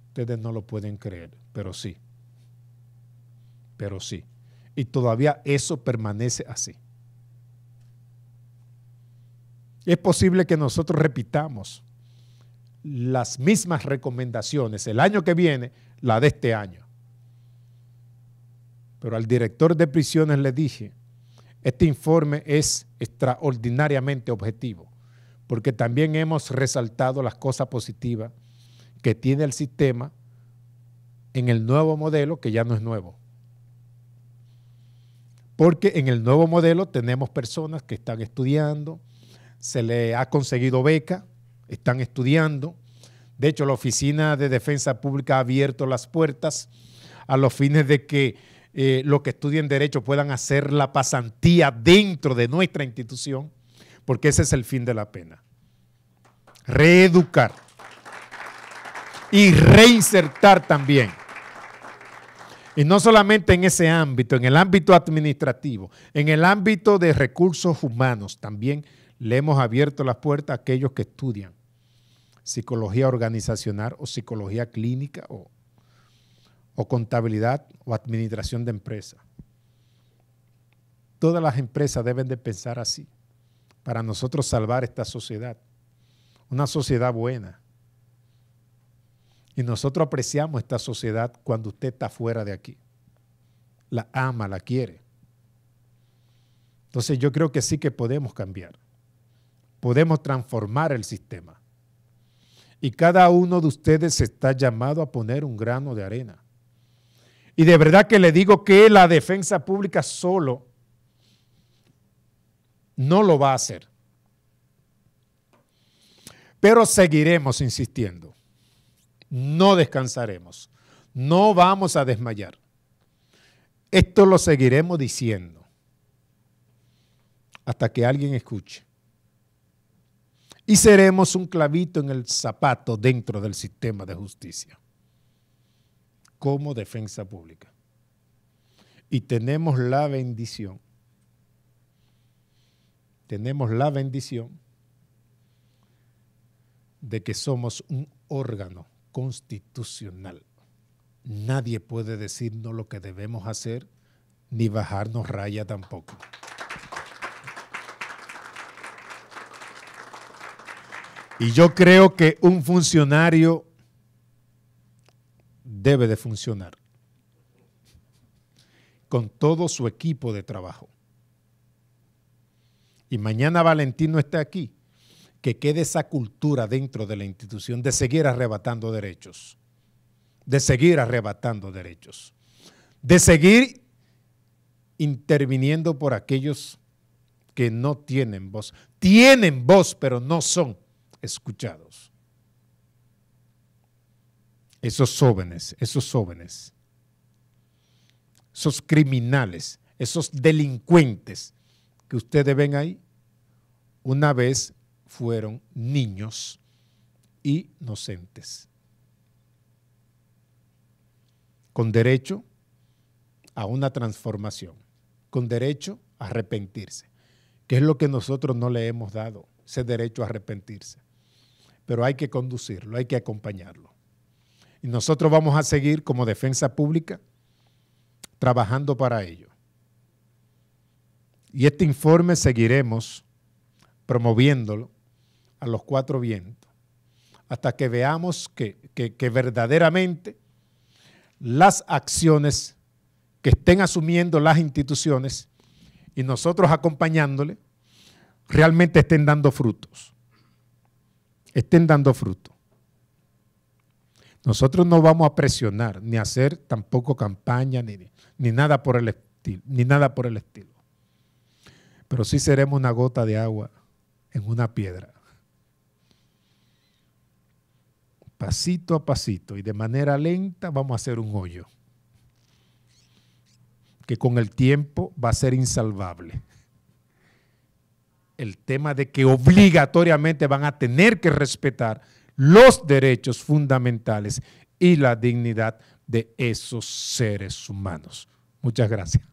Ustedes no lo pueden creer pero sí. Pero sí. Y todavía eso permanece así. Es posible que nosotros repitamos las mismas recomendaciones el año que viene, la de este año. Pero al director de prisiones le dije, este informe es extraordinariamente objetivo, porque también hemos resaltado las cosas positivas que tiene el sistema en el nuevo modelo que ya no es nuevo. Porque en el nuevo modelo tenemos personas que están estudiando, se le ha conseguido beca, están estudiando. De hecho, la Oficina de Defensa Pública ha abierto las puertas a los fines de que eh, los que estudien derecho puedan hacer la pasantía dentro de nuestra institución, porque ese es el fin de la pena. Reeducar y reinsertar también. Y no solamente en ese ámbito, en el ámbito administrativo, en el ámbito de recursos humanos, también le hemos abierto las puertas a aquellos que estudian psicología organizacional o psicología clínica o, contabilidad o administración de empresas. Todas las empresas deben de pensar así para nosotros salvar esta sociedad, una sociedad buena, y nosotros apreciamos esta sociedad cuando usted está fuera de aquí. La ama, la quiere. Entonces yo creo que sí que podemos cambiar. Podemos transformar el sistema. Y cada uno de ustedes está llamado a poner un grano de arena. Y de verdad que le digo que la defensa pública solo no lo va a hacer. Pero seguiremos insistiendo no descansaremos, no vamos a desmayar. Esto lo seguiremos diciendo hasta que alguien escuche. Y seremos un clavito en el zapato dentro del sistema de justicia como defensa pública. Y tenemos la bendición, tenemos la bendición de que somos un órgano constitucional. Nadie puede decirnos lo que debemos hacer ni bajarnos raya tampoco. Y yo creo que un funcionario debe de funcionar con todo su equipo de trabajo. Y mañana Valentino está aquí que quede esa cultura dentro de la institución de seguir arrebatando derechos, de seguir arrebatando derechos, de seguir interviniendo por aquellos que no tienen voz. Tienen voz, pero no son escuchados. Esos jóvenes, esos jóvenes, esos criminales, esos delincuentes que ustedes ven ahí, una vez fueron niños inocentes, con derecho a una transformación, con derecho a arrepentirse, que es lo que nosotros no le hemos dado, ese derecho a arrepentirse. Pero hay que conducirlo, hay que acompañarlo. Y nosotros vamos a seguir como defensa pública trabajando para ello. Y este informe seguiremos promoviéndolo a los cuatro vientos, hasta que veamos que, verdaderamente las acciones que estén asumiendo las instituciones y nosotros acompañándole, realmente estén dando frutos. Estén dando frutos. Nosotros no vamos a presionar ni a hacer tampoco campaña ni, nada por el ni nada por el estilo. Pero sí seremos una gota de agua en una piedra pasito a pasito y de manera lenta vamos a hacer un hoyo que con el tiempo va a ser insalvable. El tema de que obligatoriamente van a tener que respetar los derechos fundamentales y la dignidad de esos seres humanos. Muchas gracias.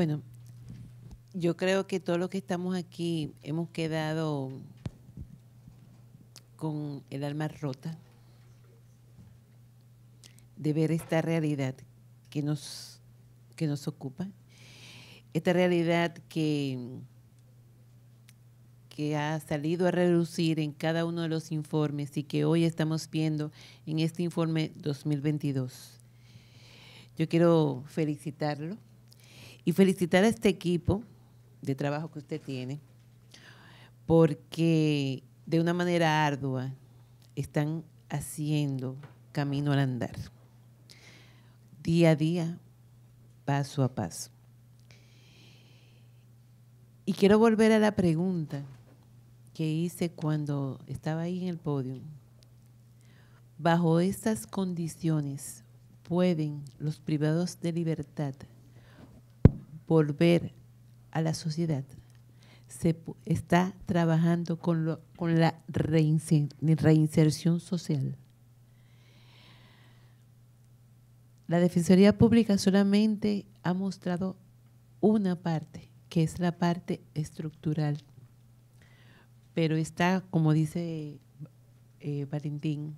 Bueno, yo creo que todos los que estamos aquí hemos quedado con el alma rota de ver esta realidad que nos, que nos ocupa, esta realidad que, que ha salido a reducir en cada uno de los informes y que hoy estamos viendo en este informe 2022. Yo quiero felicitarlo y felicitar a este equipo de trabajo que usted tiene, porque de una manera ardua están haciendo camino al andar, día a día, paso a paso. Y quiero volver a la pregunta que hice cuando estaba ahí en el podio. Bajo estas condiciones, ¿pueden los privados de libertad volver a la sociedad se está trabajando con, con la reinserción social. La Defensoría Pública solamente ha mostrado una parte, que es la parte estructural, pero está, como dice eh, Valentín,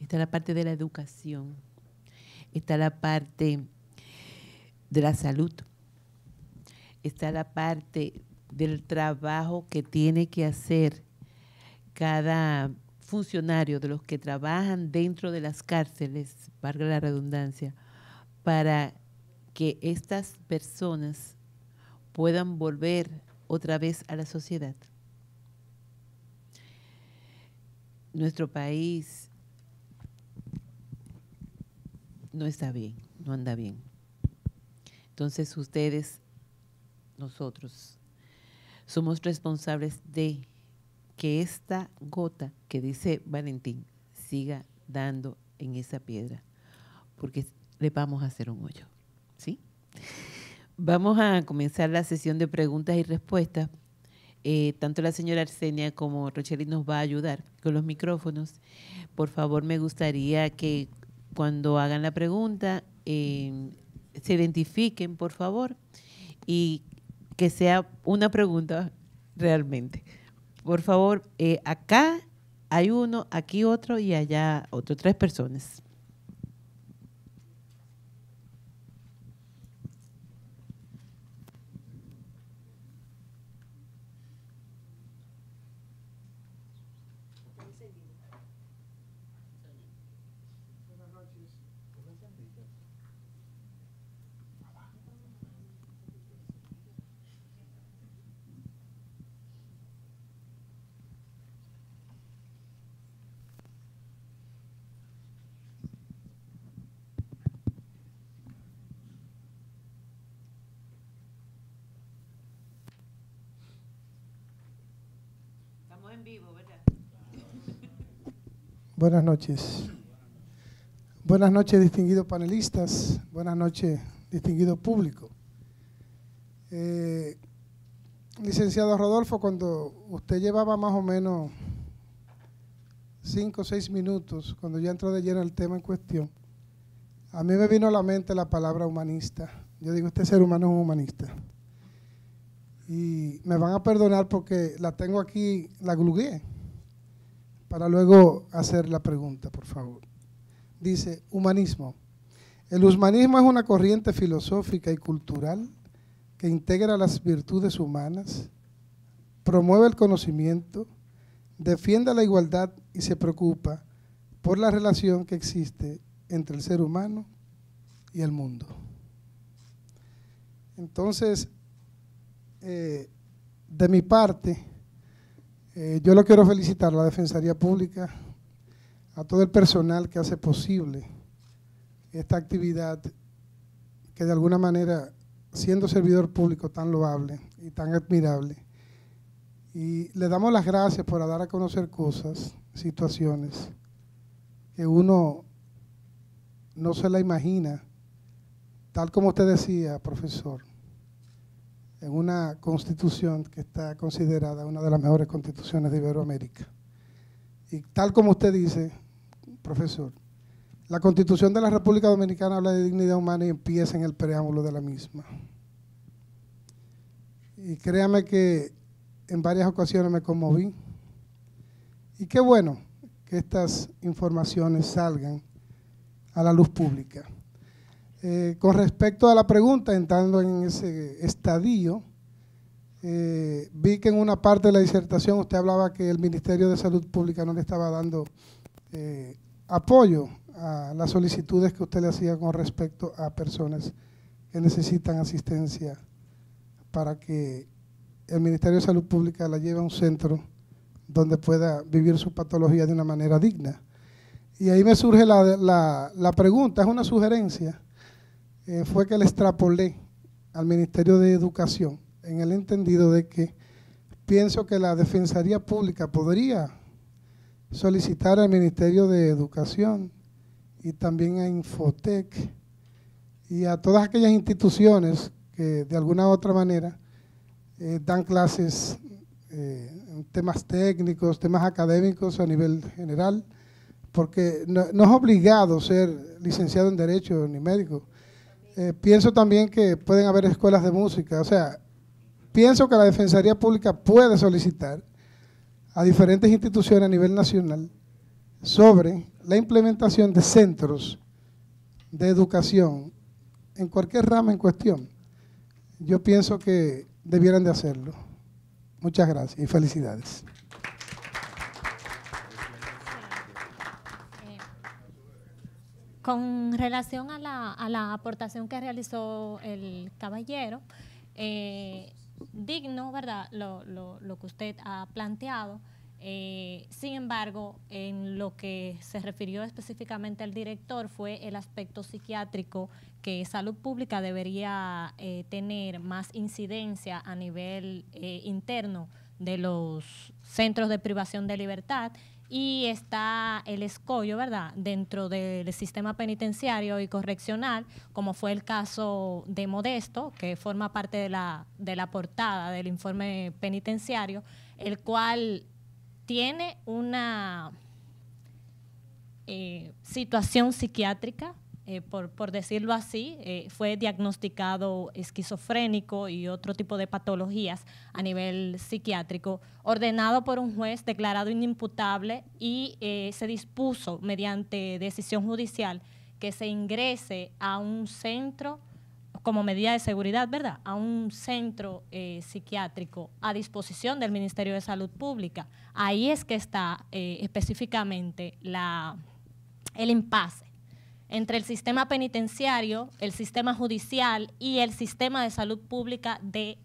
está la parte de la educación, está la parte de la salud, está la parte del trabajo que tiene que hacer cada funcionario de los que trabajan dentro de las cárceles, valga la redundancia, para que estas personas puedan volver otra vez a la sociedad. Nuestro país no está bien, no anda bien. Entonces ustedes nosotros somos responsables de que esta gota que dice Valentín siga dando en esa piedra, porque le vamos a hacer un hoyo. ¿sí? Vamos a comenzar la sesión de preguntas y respuestas. Eh, tanto la señora Arsenia como Rochely nos va a ayudar con los micrófonos. Por favor, me gustaría que cuando hagan la pregunta eh, se identifiquen, por favor, y que sea una pregunta realmente. Por favor, eh, acá hay uno, aquí otro y allá otro, tres personas. Buenas noches. Buenas noches, distinguidos panelistas. Buenas noches, distinguido público. Eh, licenciado Rodolfo, cuando usted llevaba más o menos cinco o seis minutos, cuando ya entró de lleno el tema en cuestión, a mí me vino a la mente la palabra humanista. Yo digo, este ser humano es un humanista. Y me van a perdonar porque la tengo aquí, la glugué, para luego hacer la pregunta, por favor. Dice, humanismo. El humanismo es una corriente filosófica y cultural que integra las virtudes humanas, promueve el conocimiento, defiende la igualdad y se preocupa por la relación que existe entre el ser humano y el mundo. Entonces, eh, de mi parte, eh, yo lo quiero felicitar a la Defensoría Pública, a todo el personal que hace posible esta actividad que de alguna manera, siendo servidor público tan loable y tan admirable, y le damos las gracias por dar a conocer cosas, situaciones que uno no se la imagina, tal como usted decía, profesor en una constitución que está considerada una de las mejores constituciones de Iberoamérica. Y tal como usted dice, profesor, la constitución de la República Dominicana habla de dignidad humana y empieza en el preámbulo de la misma. Y créame que en varias ocasiones me conmoví. Y qué bueno que estas informaciones salgan a la luz pública. Eh, con respecto a la pregunta, entrando en ese estadio, eh, vi que en una parte de la disertación usted hablaba que el Ministerio de Salud Pública no le estaba dando eh, apoyo a las solicitudes que usted le hacía con respecto a personas que necesitan asistencia para que el Ministerio de Salud Pública la lleve a un centro donde pueda vivir su patología de una manera digna. Y ahí me surge la, la pregunta, es una sugerencia eh, fue que le extrapolé al Ministerio de Educación en el entendido de que pienso que la Defensaría Pública podría solicitar al Ministerio de Educación y también a Infotec y a todas aquellas instituciones que de alguna u otra manera eh, dan clases eh, en temas técnicos, temas académicos a nivel general, porque no, no, es obligado ser licenciado en Derecho ni médico. Eh, pienso también que pueden haber escuelas de música, o sea, pienso que la Defensoría Pública puede solicitar a diferentes instituciones a nivel nacional sobre la implementación de centros de educación en cualquier rama en cuestión. Yo pienso que debieran de hacerlo. Muchas gracias y felicidades. Con relación a la, aportación que realizó el caballero, eh, digno, ¿verdad? Lo, lo, que usted ha planteado. Eh, sin embargo, en lo que se refirió específicamente al director fue el aspecto psiquiátrico que salud pública debería eh, tener más incidencia a nivel interno de los centros de privación de libertad y está el escollo, ¿verdad?, dentro del sistema penitenciario y correccional, como fue el caso de Modesto, que forma parte de la, portada del informe penitenciario, el cual tiene una eh, situación psiquiátrica eh, por, decirlo así, eh, fue diagnosticado esquizofrénico y otro tipo de patologías a nivel psiquiátrico, ordenado por un juez, declarado inimputable y eh, se dispuso mediante decisión judicial que se ingrese a un centro como medida de seguridad, ¿verdad? A un centro psiquiátrico a disposición del Ministerio de Salud Pública. Ahí es que está específicamente la, el impasse entre el sistema penitenciario, el sistema judicial y el sistema de salud pública del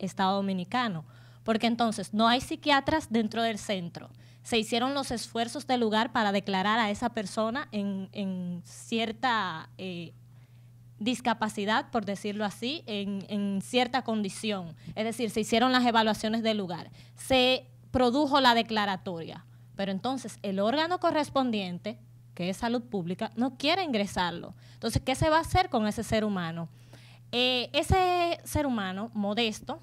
Estado Dominicano. Porque entonces no hay psiquiatras dentro del centro. Se hicieron los esfuerzos del lugar para declarar a esa persona en, cierta eh, discapacidad, por decirlo así, en, en cierta condición. Es decir, se hicieron las evaluaciones del lugar. Se produjo la declaratoria. Pero entonces el órgano correspondiente que es salud pública, no quiere ingresarlo. Entonces, ¿qué se va a hacer con ese ser humano? Eh, ese ser humano modesto,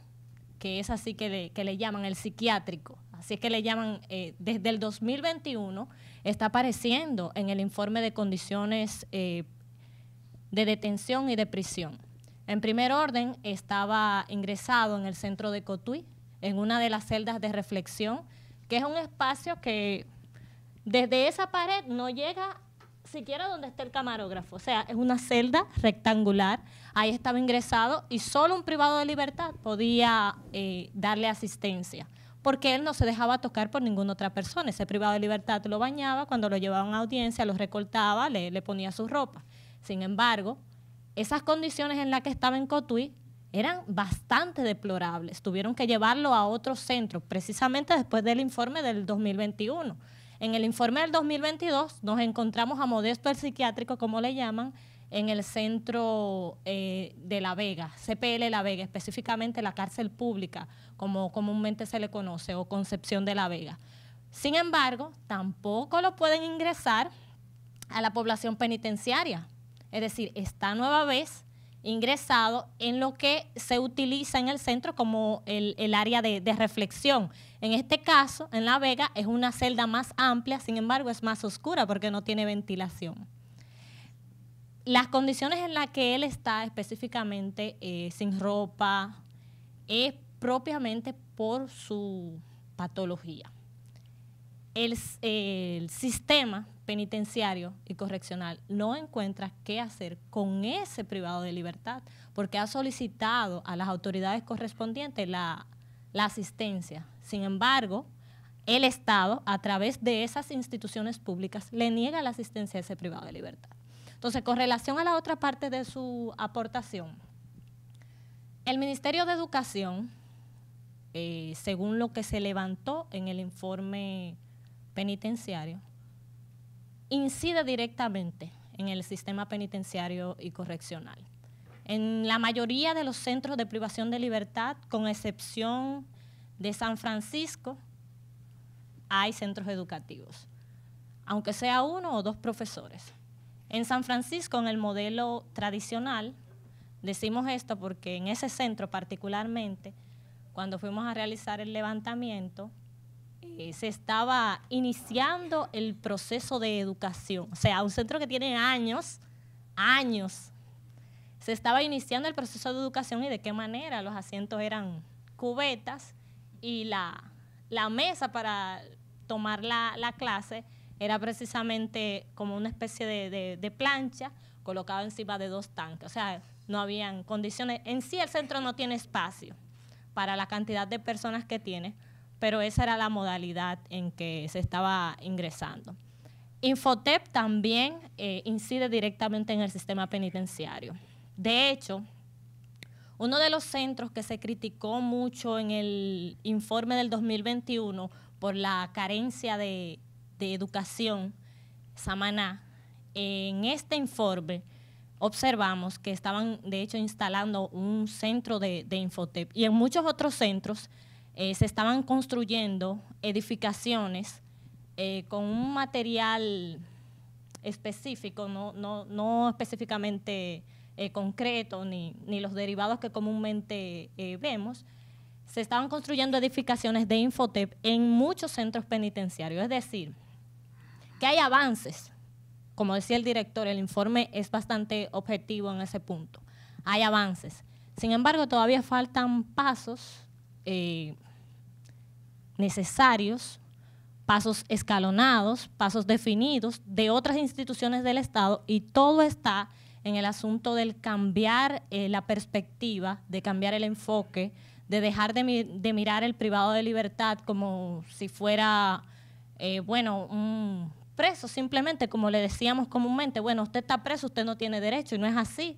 que es así que le, llaman el psiquiátrico, así es que le llaman eh, desde el 2021, está apareciendo en el informe de condiciones eh, de detención y de prisión. En primer orden, estaba ingresado en el centro de Cotuí, en una de las celdas de reflexión, que es un espacio que desde esa pared no llega siquiera donde está el camarógrafo. O sea, es una celda rectangular. Ahí estaba ingresado y solo un privado de libertad podía eh, darle asistencia. Porque él no se dejaba tocar por ninguna otra persona. Ese privado de libertad lo bañaba, cuando lo llevaban a audiencia, lo recortaba, le, le ponía su ropa. Sin embargo, esas condiciones en las que estaba en Cotuí eran bastante deplorables. Tuvieron que llevarlo a otro centro, precisamente después del informe del 2021 en el informe del 2022 nos encontramos a Modesto el psiquiátrico, como le llaman, en el centro eh, de La Vega, CPL La Vega, específicamente la cárcel pública, como comúnmente se le conoce, o Concepción de La Vega. Sin embargo, tampoco lo pueden ingresar a la población penitenciaria. Es decir, esta nueva vez ingresado en lo que se utiliza en el centro como el, área de, reflexión. En este caso, en La Vega, es una celda más amplia, sin embargo, es más oscura porque no tiene ventilación. Las condiciones en las que él está específicamente eh, sin ropa es propiamente por su patología. el sistema penitenciario y correccional no encuentra qué hacer con ese privado de libertad, porque ha solicitado a las autoridades correspondientes la, asistencia. Sin embargo, el Estado, a través de esas instituciones públicas, le niega la asistencia a ese privado de libertad. Entonces, con relación a la otra parte de su aportación, el Ministerio de Educación, eh, según lo que se levantó en el informe penitenciario, incide directamente en el sistema penitenciario y correccional. En la mayoría de los centros de privación de libertad, con excepción de San Francisco, hay centros educativos, aunque sea uno o dos profesores. En San Francisco, en el modelo tradicional, decimos esto porque en ese centro particularmente, cuando fuimos a realizar el levantamiento, eh, se estaba iniciando el proceso de educación. O sea, un centro que tiene años, años, se estaba iniciando el proceso de educación y de qué manera los asientos eran cubetas y la, mesa para tomar la, clase era precisamente como una especie de, de plancha colocada encima de dos tanques. O sea, no habían condiciones. En sí el centro no tiene espacio para la cantidad de personas que tiene, pero esa era la modalidad en que se estaba ingresando. Infotep también eh, incide directamente en el sistema penitenciario. De hecho, uno de los centros que se criticó mucho en el informe del 2021 por la carencia de, educación, Samaná, en este informe observamos que estaban de hecho instalando un centro de Infotep y en muchos otros centros eh, se estaban construyendo edificaciones eh, con un material específico, no, específicamente eh, concreto ni, ni, los derivados que comúnmente vemos, se estaban construyendo edificaciones de Infotep en muchos centros penitenciarios. Es decir, que hay avances. Como decía el director, el informe es bastante objetivo en ese punto. Hay avances. Sin embargo, todavía faltan pasos eh, necesarios, pasos escalonados, pasos definidos de otras instituciones del Estado y todo está en el asunto del cambiar eh, la perspectiva, de cambiar el enfoque, de dejar de, mirar el privado de libertad como si fuera, eh, bueno, un preso, simplemente como le decíamos comúnmente, bueno, usted está preso, usted no tiene derecho, y no es así.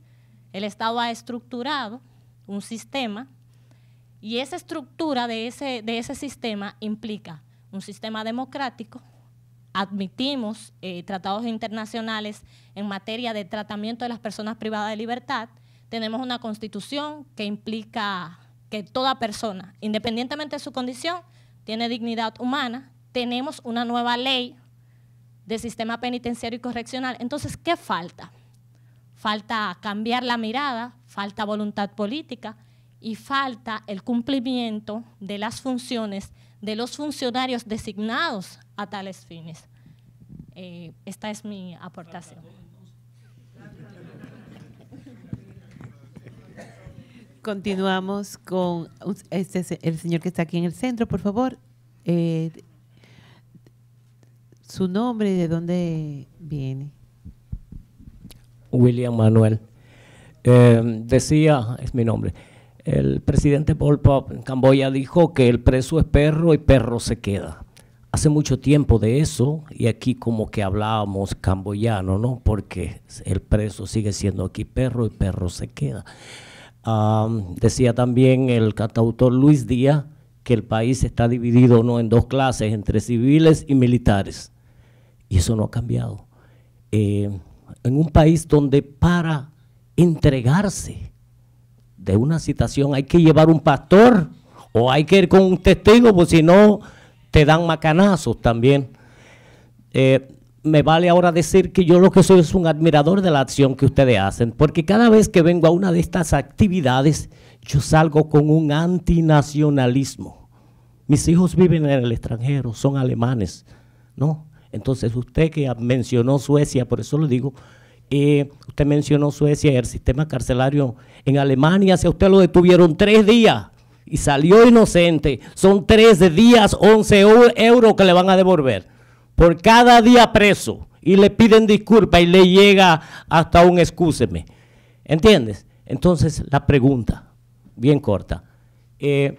El Estado ha estructurado un sistema y esa estructura de ese, sistema implica un sistema democrático, admitimos eh, tratados internacionales en materia de tratamiento de las personas privadas de libertad, tenemos una constitución que implica que toda persona, independientemente de su condición, tiene dignidad humana, tenemos una nueva ley de sistema penitenciario y correccional. Entonces, ¿qué falta? Falta cambiar la mirada, falta voluntad política, y falta el cumplimiento de las funciones de los funcionarios designados a tales fines. Eh, esta es mi aportación. Continuamos con este, el señor que está aquí en el centro, por favor. Eh, su nombre de dónde viene. William Manuel. Eh, decía, es mi nombre, el presidente Paul Pop en Camboya dijo que el preso es perro y perro se queda. Hace mucho tiempo de eso y aquí como que hablábamos camboyano, ¿no? Porque el preso sigue siendo aquí perro y perro se queda. decía también el cantautor Luis Díaz que el país está dividido ¿no? en dos clases, entre civiles y militares. Y eso no ha cambiado. Eh, en un país donde para entregarse de una situación hay que llevar un pastor o hay que ir con un testigo, porque si no te dan macanazos también. Eh, me vale ahora decir que yo lo que soy es un admirador de la acción que ustedes hacen, porque cada vez que vengo a una de estas actividades, yo salgo con un antinacionalismo. Mis hijos viven en el extranjero, son alemanes, ¿no? Entonces usted que mencionó Suecia, por eso lo digo, usted mencionó Suecia y el sistema carcelario en Alemania, si a usted lo detuvieron tres días y salió inocente, son tres días, 11 euros que le van a devolver por cada día preso y le piden disculpas y le llega hasta un excúseme. ¿Entiendes? Entonces, la pregunta, bien corta. Eh,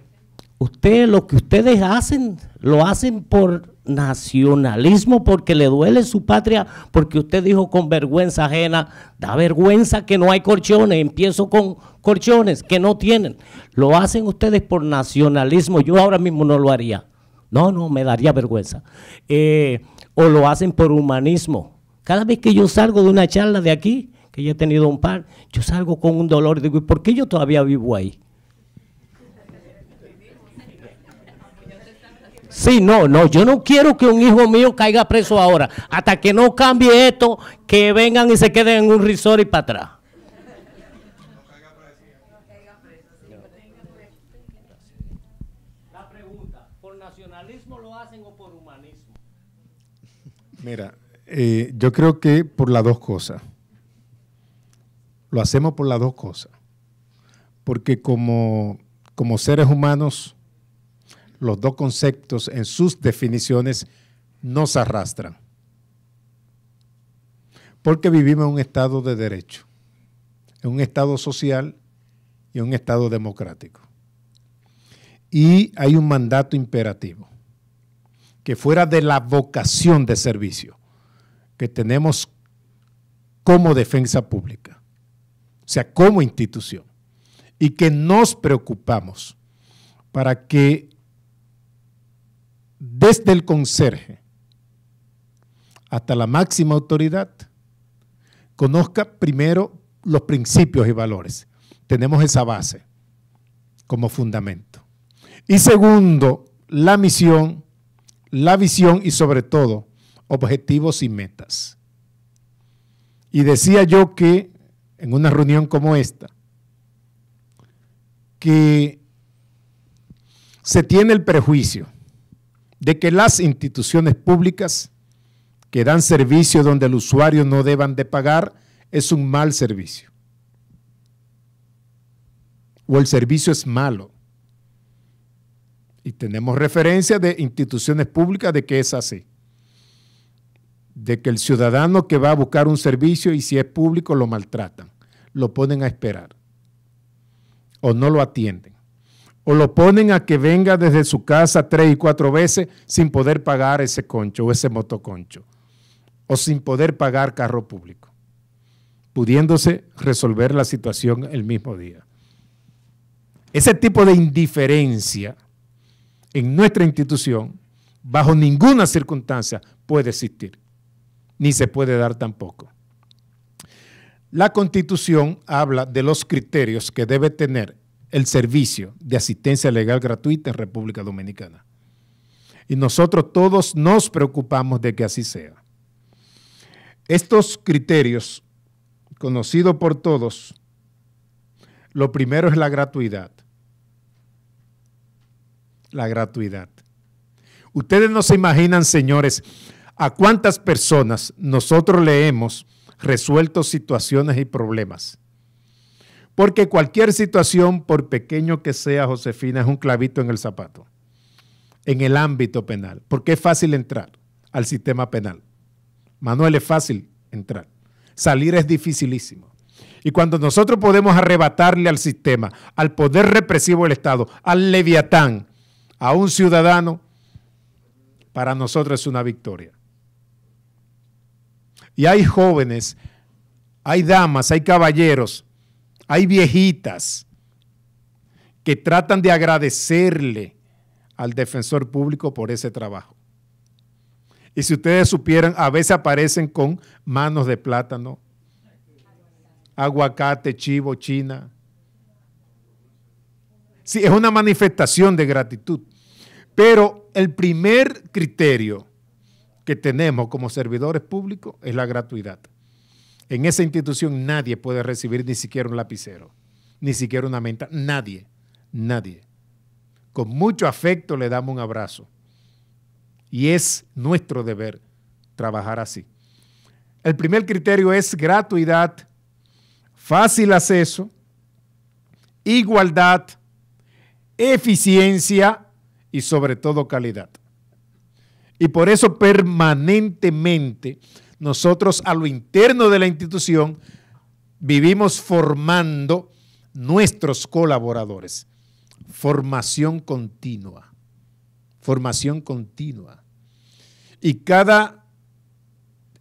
Ustedes lo que ustedes hacen, lo hacen por nacionalismo, porque le duele su patria, porque usted dijo con vergüenza ajena, da vergüenza que no hay corchones, empiezo con corchones que no tienen. Lo hacen ustedes por nacionalismo, yo ahora mismo no lo haría. No, no, me daría vergüenza. Eh, o lo hacen por humanismo. Cada vez que yo salgo de una charla de aquí, que ya he tenido un par, yo salgo con un dolor y digo, ¿por qué yo todavía vivo ahí? Sí, no, no, yo no quiero que un hijo mío caiga preso ahora. Hasta que no cambie esto, que vengan y se queden en un risor y para atrás. La pregunta, ¿por nacionalismo lo hacen o por humanismo? Mira, eh, yo creo que por las dos cosas. Lo hacemos por las dos cosas. Porque como, como seres humanos los dos conceptos en sus definiciones nos arrastran. Porque vivimos en un Estado de derecho, en un Estado social y en un Estado democrático. Y hay un mandato imperativo, que fuera de la vocación de servicio que tenemos como defensa pública, o sea, como institución, y que nos preocupamos para que desde el conserje hasta la máxima autoridad, conozca primero los principios y valores. Tenemos esa base como fundamento. Y segundo, la misión, la visión y sobre todo objetivos y metas. Y decía yo que en una reunión como esta, que se tiene el prejuicio de que las instituciones públicas que dan servicio donde el usuario no deban de pagar es un mal servicio. O el servicio es malo. Y tenemos referencia de instituciones públicas de que es así. De que el ciudadano que va a buscar un servicio y si es público lo maltratan, lo ponen a esperar o no lo atienden o lo ponen a que venga desde su casa tres y cuatro veces sin poder pagar ese concho o ese motoconcho, o sin poder pagar carro público, pudiéndose resolver la situación el mismo día. Ese tipo de indiferencia en nuestra institución, bajo ninguna circunstancia, puede existir, ni se puede dar tampoco. La constitución habla de los criterios que debe tener el servicio de asistencia legal gratuita en República Dominicana. Y nosotros todos nos preocupamos de que así sea. Estos criterios, conocidos por todos, lo primero es la gratuidad. La gratuidad. Ustedes no se imaginan, señores, a cuántas personas nosotros le hemos resuelto situaciones y problemas porque cualquier situación, por pequeño que sea, Josefina, es un clavito en el zapato, en el ámbito penal, porque es fácil entrar al sistema penal. Manuel, es fácil entrar. Salir es dificilísimo. Y cuando nosotros podemos arrebatarle al sistema, al poder represivo del Estado, al leviatán, a un ciudadano, para nosotros es una victoria. Y hay jóvenes, hay damas, hay caballeros hay viejitas que tratan de agradecerle al defensor público por ese trabajo. Y si ustedes supieran, a veces aparecen con manos de plátano, aguacate, chivo, china. Sí, es una manifestación de gratitud. Pero el primer criterio que tenemos como servidores públicos es la gratuidad. En esa institución nadie puede recibir ni siquiera un lapicero, ni siquiera una menta, nadie, nadie. Con mucho afecto le damos un abrazo. Y es nuestro deber trabajar así. El primer criterio es gratuidad, fácil acceso, igualdad, eficiencia y sobre todo calidad. Y por eso permanentemente nosotros a lo interno de la institución vivimos formando nuestros colaboradores. Formación continua. Formación continua. Y cada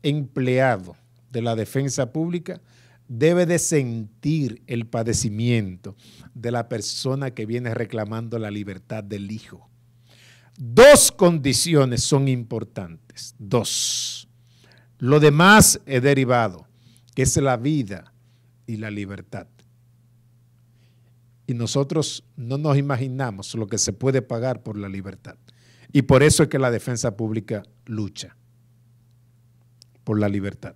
empleado de la defensa pública debe de sentir el padecimiento de la persona que viene reclamando la libertad del hijo. Dos condiciones son importantes. Dos. Lo demás es derivado, que es la vida y la libertad. Y nosotros no nos imaginamos lo que se puede pagar por la libertad. Y por eso es que la defensa pública lucha por la libertad.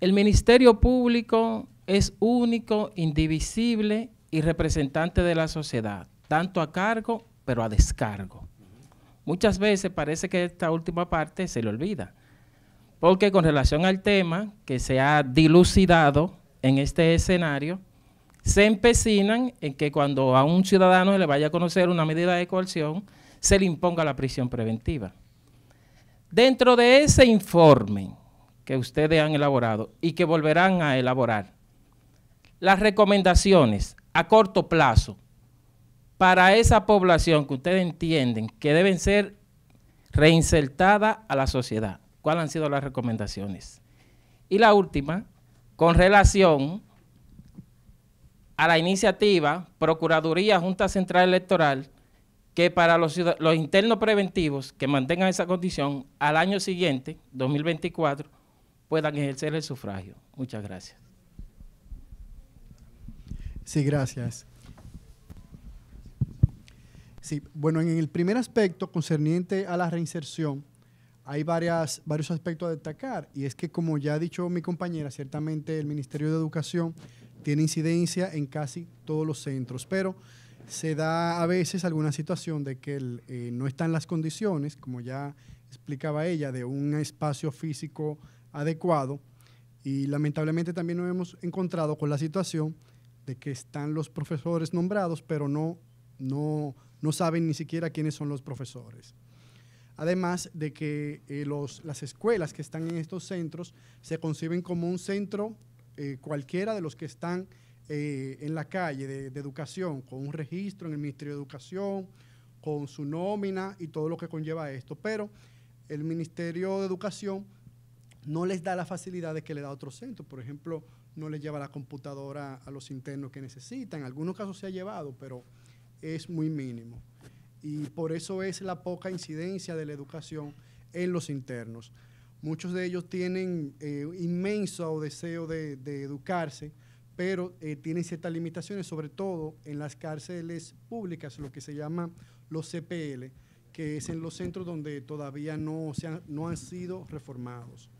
El Ministerio Público es único, indivisible y representante de la sociedad, tanto a cargo, pero a descargo. Muchas veces parece que esta última parte se le olvida, porque con relación al tema que se ha dilucidado en este escenario, se empecinan en que cuando a un ciudadano le vaya a conocer una medida de coerción, se le imponga la prisión preventiva. Dentro de ese informe que ustedes han elaborado y que volverán a elaborar, las recomendaciones a corto plazo para esa población que ustedes entienden que deben ser reinsertadas a la sociedad. ¿Cuáles han sido las recomendaciones? Y la última, con relación a la iniciativa Procuraduría Junta Central Electoral que para los, los internos preventivos que mantengan esa condición al año siguiente, 2024, puedan ejercer el sufragio. Muchas gracias. Sí, gracias. Sí, bueno, en el primer aspecto concerniente a la reinserción, hay varias, varios aspectos a destacar y es que, como ya ha dicho mi compañera, ciertamente el Ministerio de Educación tiene incidencia en casi todos los centros, pero se da a veces alguna situación de que eh, no están las condiciones, como ya explicaba ella, de un espacio físico adecuado y lamentablemente también nos hemos encontrado con la situación de que están los profesores nombrados, pero no, no no saben ni siquiera quiénes son los profesores. Además de que eh, los, las escuelas que están en estos centros se conciben como un centro eh, cualquiera de los que están eh, en la calle de, educación, con un registro en el Ministerio de Educación, con su nómina y todo lo que conlleva esto. Pero el Ministerio de Educación no les da facilidad de que le da a centro. Por ejemplo, no les lleva la computadora a los internos que necesitan. En algunos casos se ha llevado, pero es muy mínimo. Y por eso es la poca incidencia de la educación en los internos. Muchos de ellos tienen eh, inmenso deseo de, educarse, pero eh, tienen ciertas limitaciones, sobre todo en las cárceles públicas, lo que se llama los CPL, que es en los centros donde todavía no, se han, no han sido reformados.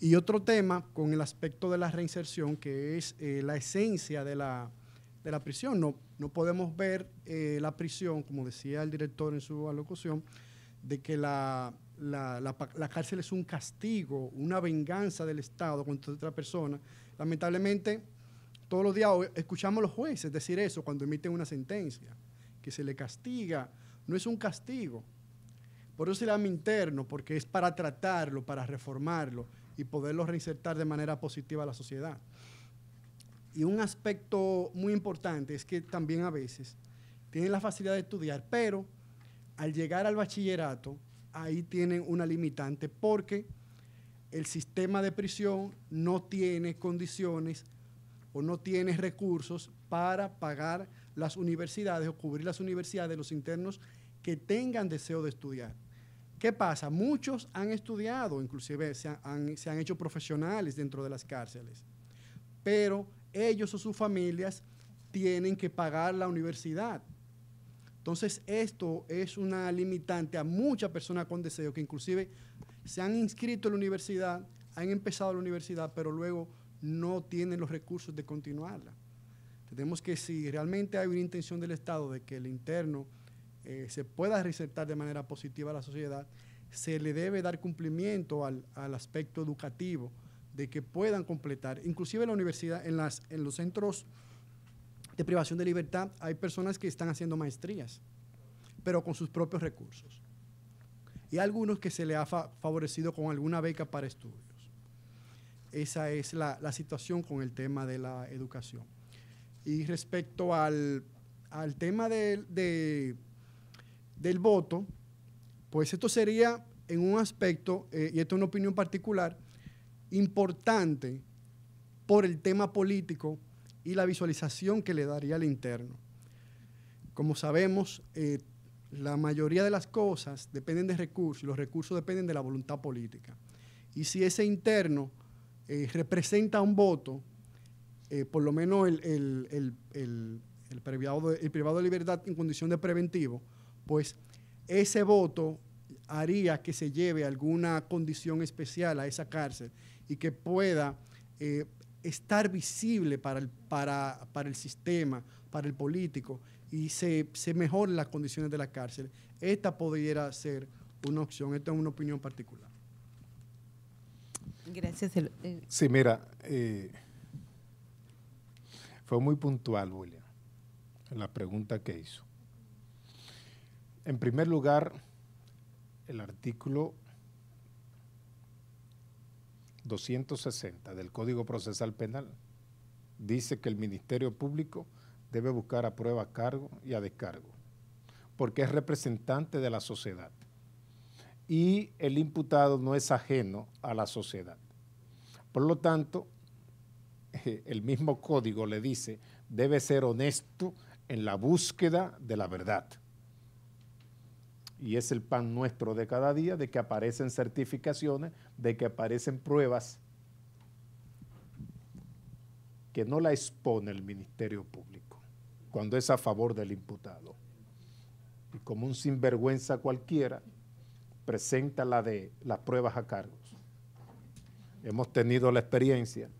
Y otro tema con el aspecto de la reinserción, que es eh, la esencia de la, de la prisión. No, podemos ver eh, la prisión, como decía el director en su alocución, de que la, cárcel es un castigo, una venganza del Estado contra otra persona. Lamentablemente, todos los días escuchamos a los jueces decir eso cuando emiten una sentencia, que se le castiga. No es un castigo. Por eso se llama interno, porque es para tratarlo, para reformarlo y poderlo reinsertar de manera positiva a la sociedad. Y un aspecto muy importante es que también a veces tienen la facilidad de estudiar, pero al llegar al bachillerato, ahí tienen una limitante porque el sistema de prisión no tiene condiciones o no tiene recursos para pagar las universidades o cubrir las universidades de los internos que tengan deseo de estudiar. ¿Qué pasa? Muchos han estudiado, inclusive se han, hecho profesionales dentro de las cárceles, pero ellos o sus familias tienen que pagar la universidad. Entonces, esto es una limitante a muchas personas con deseo que inclusive se han inscrito en la universidad, han empezado la universidad, pero luego no tienen los recursos de continuarla. Tenemos que si realmente hay una intención del Estado de que el interno eh, se pueda resaltar de manera positiva a la sociedad, se le debe dar cumplimiento al aspecto educativo, de que puedan completar. Inclusive en la universidad, en, las, en los centros de privación de libertad, hay personas que están haciendo maestrías, pero con sus propios recursos. Y algunos que se les ha favorecido con alguna beca para estudios. Esa es la, situación con el tema de la educación. Y respecto al, tema del voto, pues esto sería en un aspecto, eh, y esto es una opinión particular, importante por el tema político y la visualización que le daría al interno. Como sabemos, eh, la mayoría de las cosas dependen de recursos y los recursos dependen de la voluntad política. Y si ese interno eh, representa un voto, eh, por lo menos el, el, el, privado, el privado de libertad en condición de preventivo, pues ese voto haría que se lleve alguna condición especial a esa cárcel y que pueda eh, estar visible para el, para, el sistema, para el político y se, se mejoren las condiciones de la cárcel. Esta pudiera ser una opción, esta es una opinión particular. Gracias. Eh. Sí, mira, eh, fue muy puntual, William, en la pregunta que hizo. En primer lugar, el artículo 260 del Código Procesal Penal dice que el Ministerio Público debe buscar a prueba a cargo y a descargo, porque es representante de la sociedad y el imputado no es ajeno a la sociedad. Por lo tanto, el mismo código le dice, debe ser honesto en la búsqueda de la verdad y es el pan nuestro de cada día, de que aparecen certificaciones, de que aparecen pruebas que no la expone el Ministerio Público cuando es a favor del imputado. Y como un sinvergüenza cualquiera, presenta la de las pruebas a cargos. Hemos tenido la experiencia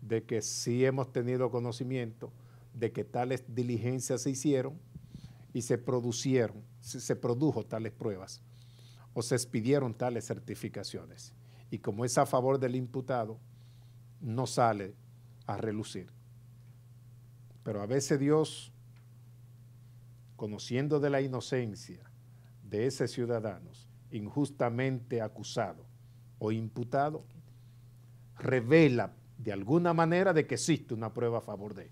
de que sí hemos tenido conocimiento de que tales diligencias se hicieron y se producieron, se, produjo tales pruebas o se expidieron tales certificaciones. Y como es a favor del imputado, no sale a relucir. Pero a veces Dios, conociendo de la inocencia de ese ciudadano injustamente acusado o imputado, revela de alguna manera de que existe una prueba a favor de él.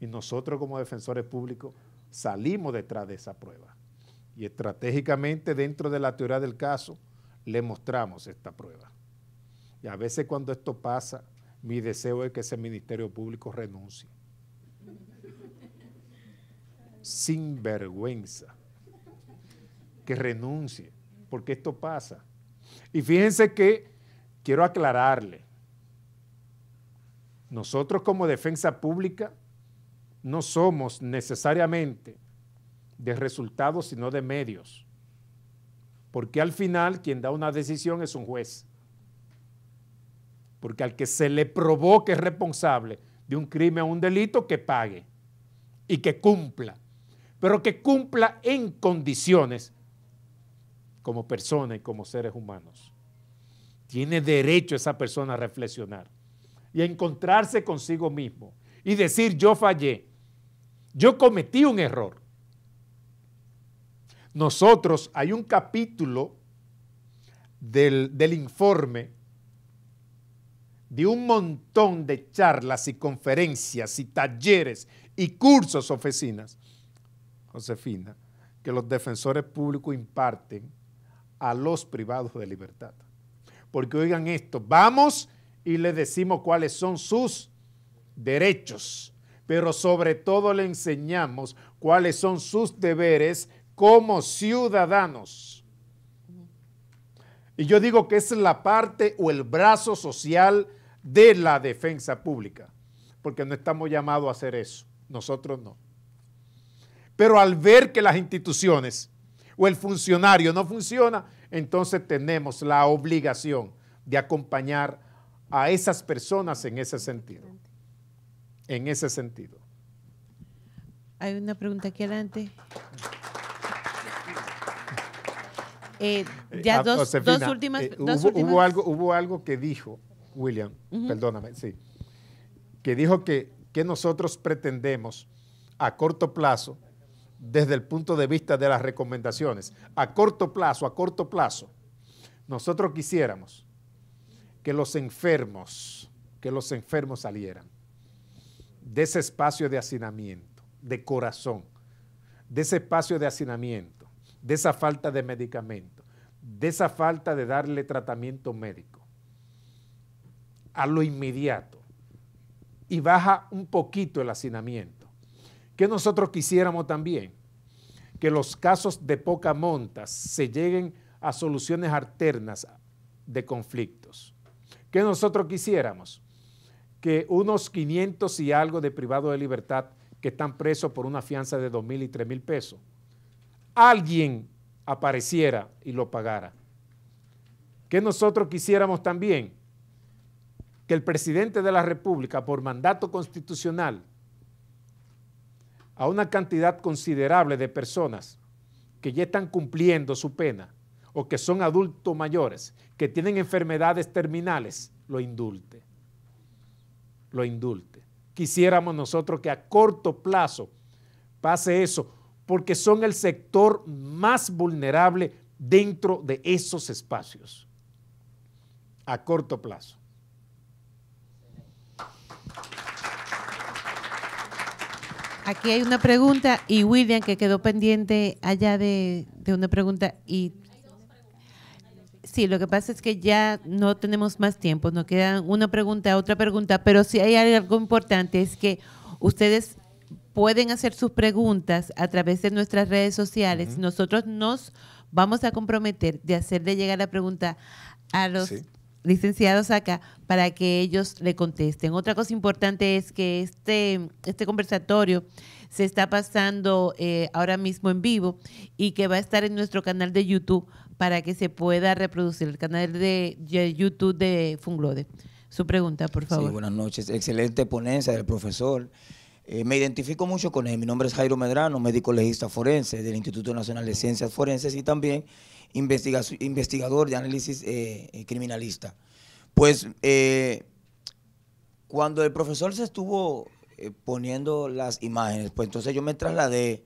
Y nosotros como defensores públicos salimos detrás de esa prueba. Y estratégicamente dentro de la teoría del caso le mostramos esta prueba. Y a veces cuando esto pasa, mi deseo es que ese Ministerio Público renuncie. Sin vergüenza. Que renuncie, porque esto pasa. Y fíjense que quiero aclararle, nosotros como defensa pública no somos necesariamente de resultados, sino de medios. Porque al final quien da una decisión es un juez. Porque al que se le provoque responsable de un crimen o un delito, que pague y que cumpla. Pero que cumpla en condiciones como persona y como seres humanos. Tiene derecho esa persona a reflexionar y a encontrarse consigo mismo y decir yo fallé yo cometí un error. Nosotros, hay un capítulo del, informe de un montón de charlas y conferencias y talleres y cursos, oficinas, Josefina, que los defensores públicos imparten a los privados de libertad. Porque oigan esto, vamos y les decimos cuáles son sus derechos pero sobre todo le enseñamos cuáles son sus deberes como ciudadanos. Y yo digo que es la parte o el brazo social de la defensa pública, porque no estamos llamados a hacer eso, nosotros no. Pero al ver que las instituciones o el funcionario no funciona, entonces tenemos la obligación de acompañar a esas personas en ese sentido en ese sentido. Hay una pregunta aquí adelante. Eh, ya ah, dos, eh, últimas, hubo, algo, hubo algo que dijo, William, perdóname, sí, que dijo que, que nosotros pretendemos a corto plazo, desde el punto de vista de las recomendaciones, a corto plazo, a corto plazo, nosotros quisiéramos que los enfermos, que los enfermos salieran de ese espacio de hacinamiento, de corazón, de ese espacio de hacinamiento, de esa falta de medicamento, de esa falta de darle tratamiento médico, a lo inmediato, y baja un poquito el hacinamiento. Que nosotros quisiéramos también que los casos de poca monta se lleguen a soluciones alternas de conflictos. Que nosotros quisiéramos que unos 500 y algo de privados de libertad que están presos por una fianza de 2 mil y 3.000 mil pesos, alguien apareciera y lo pagara. Que nosotros quisiéramos también que el presidente de la República, por mandato constitucional, a una cantidad considerable de personas que ya están cumpliendo su pena o que son adultos mayores, que tienen enfermedades terminales, lo indulte lo indulte. Quisiéramos nosotros que a corto plazo pase eso, porque son el sector más vulnerable dentro de esos espacios, a corto plazo. Aquí hay una pregunta y William que quedó pendiente allá de, una pregunta y sí, lo que pasa es que ya no tenemos más tiempo, nos quedan una pregunta, otra pregunta, pero si hay algo importante es que ustedes pueden hacer sus preguntas a través de nuestras redes sociales. Nosotros nos vamos a comprometer de hacerle llegar la pregunta a los licenciados acá para que ellos le contesten. Otra cosa importante es que este, este conversatorio se está pasando eh, ahora mismo en vivo y que va a estar en nuestro canal de YouTube para que se pueda reproducir el canal de, YouTube de Funglode. Su pregunta, por favor. Sí, buenas noches. Excelente ponencia del profesor. Eh, me identifico mucho con él. Mi nombre es Jairo Medrano, médico legista forense del Instituto Nacional de Ciencias Forenses y también investigador de análisis eh, eh, criminalista. Pues cuando el profesor se estuvo poniendo las imágenes, pues entonces yo me trasladé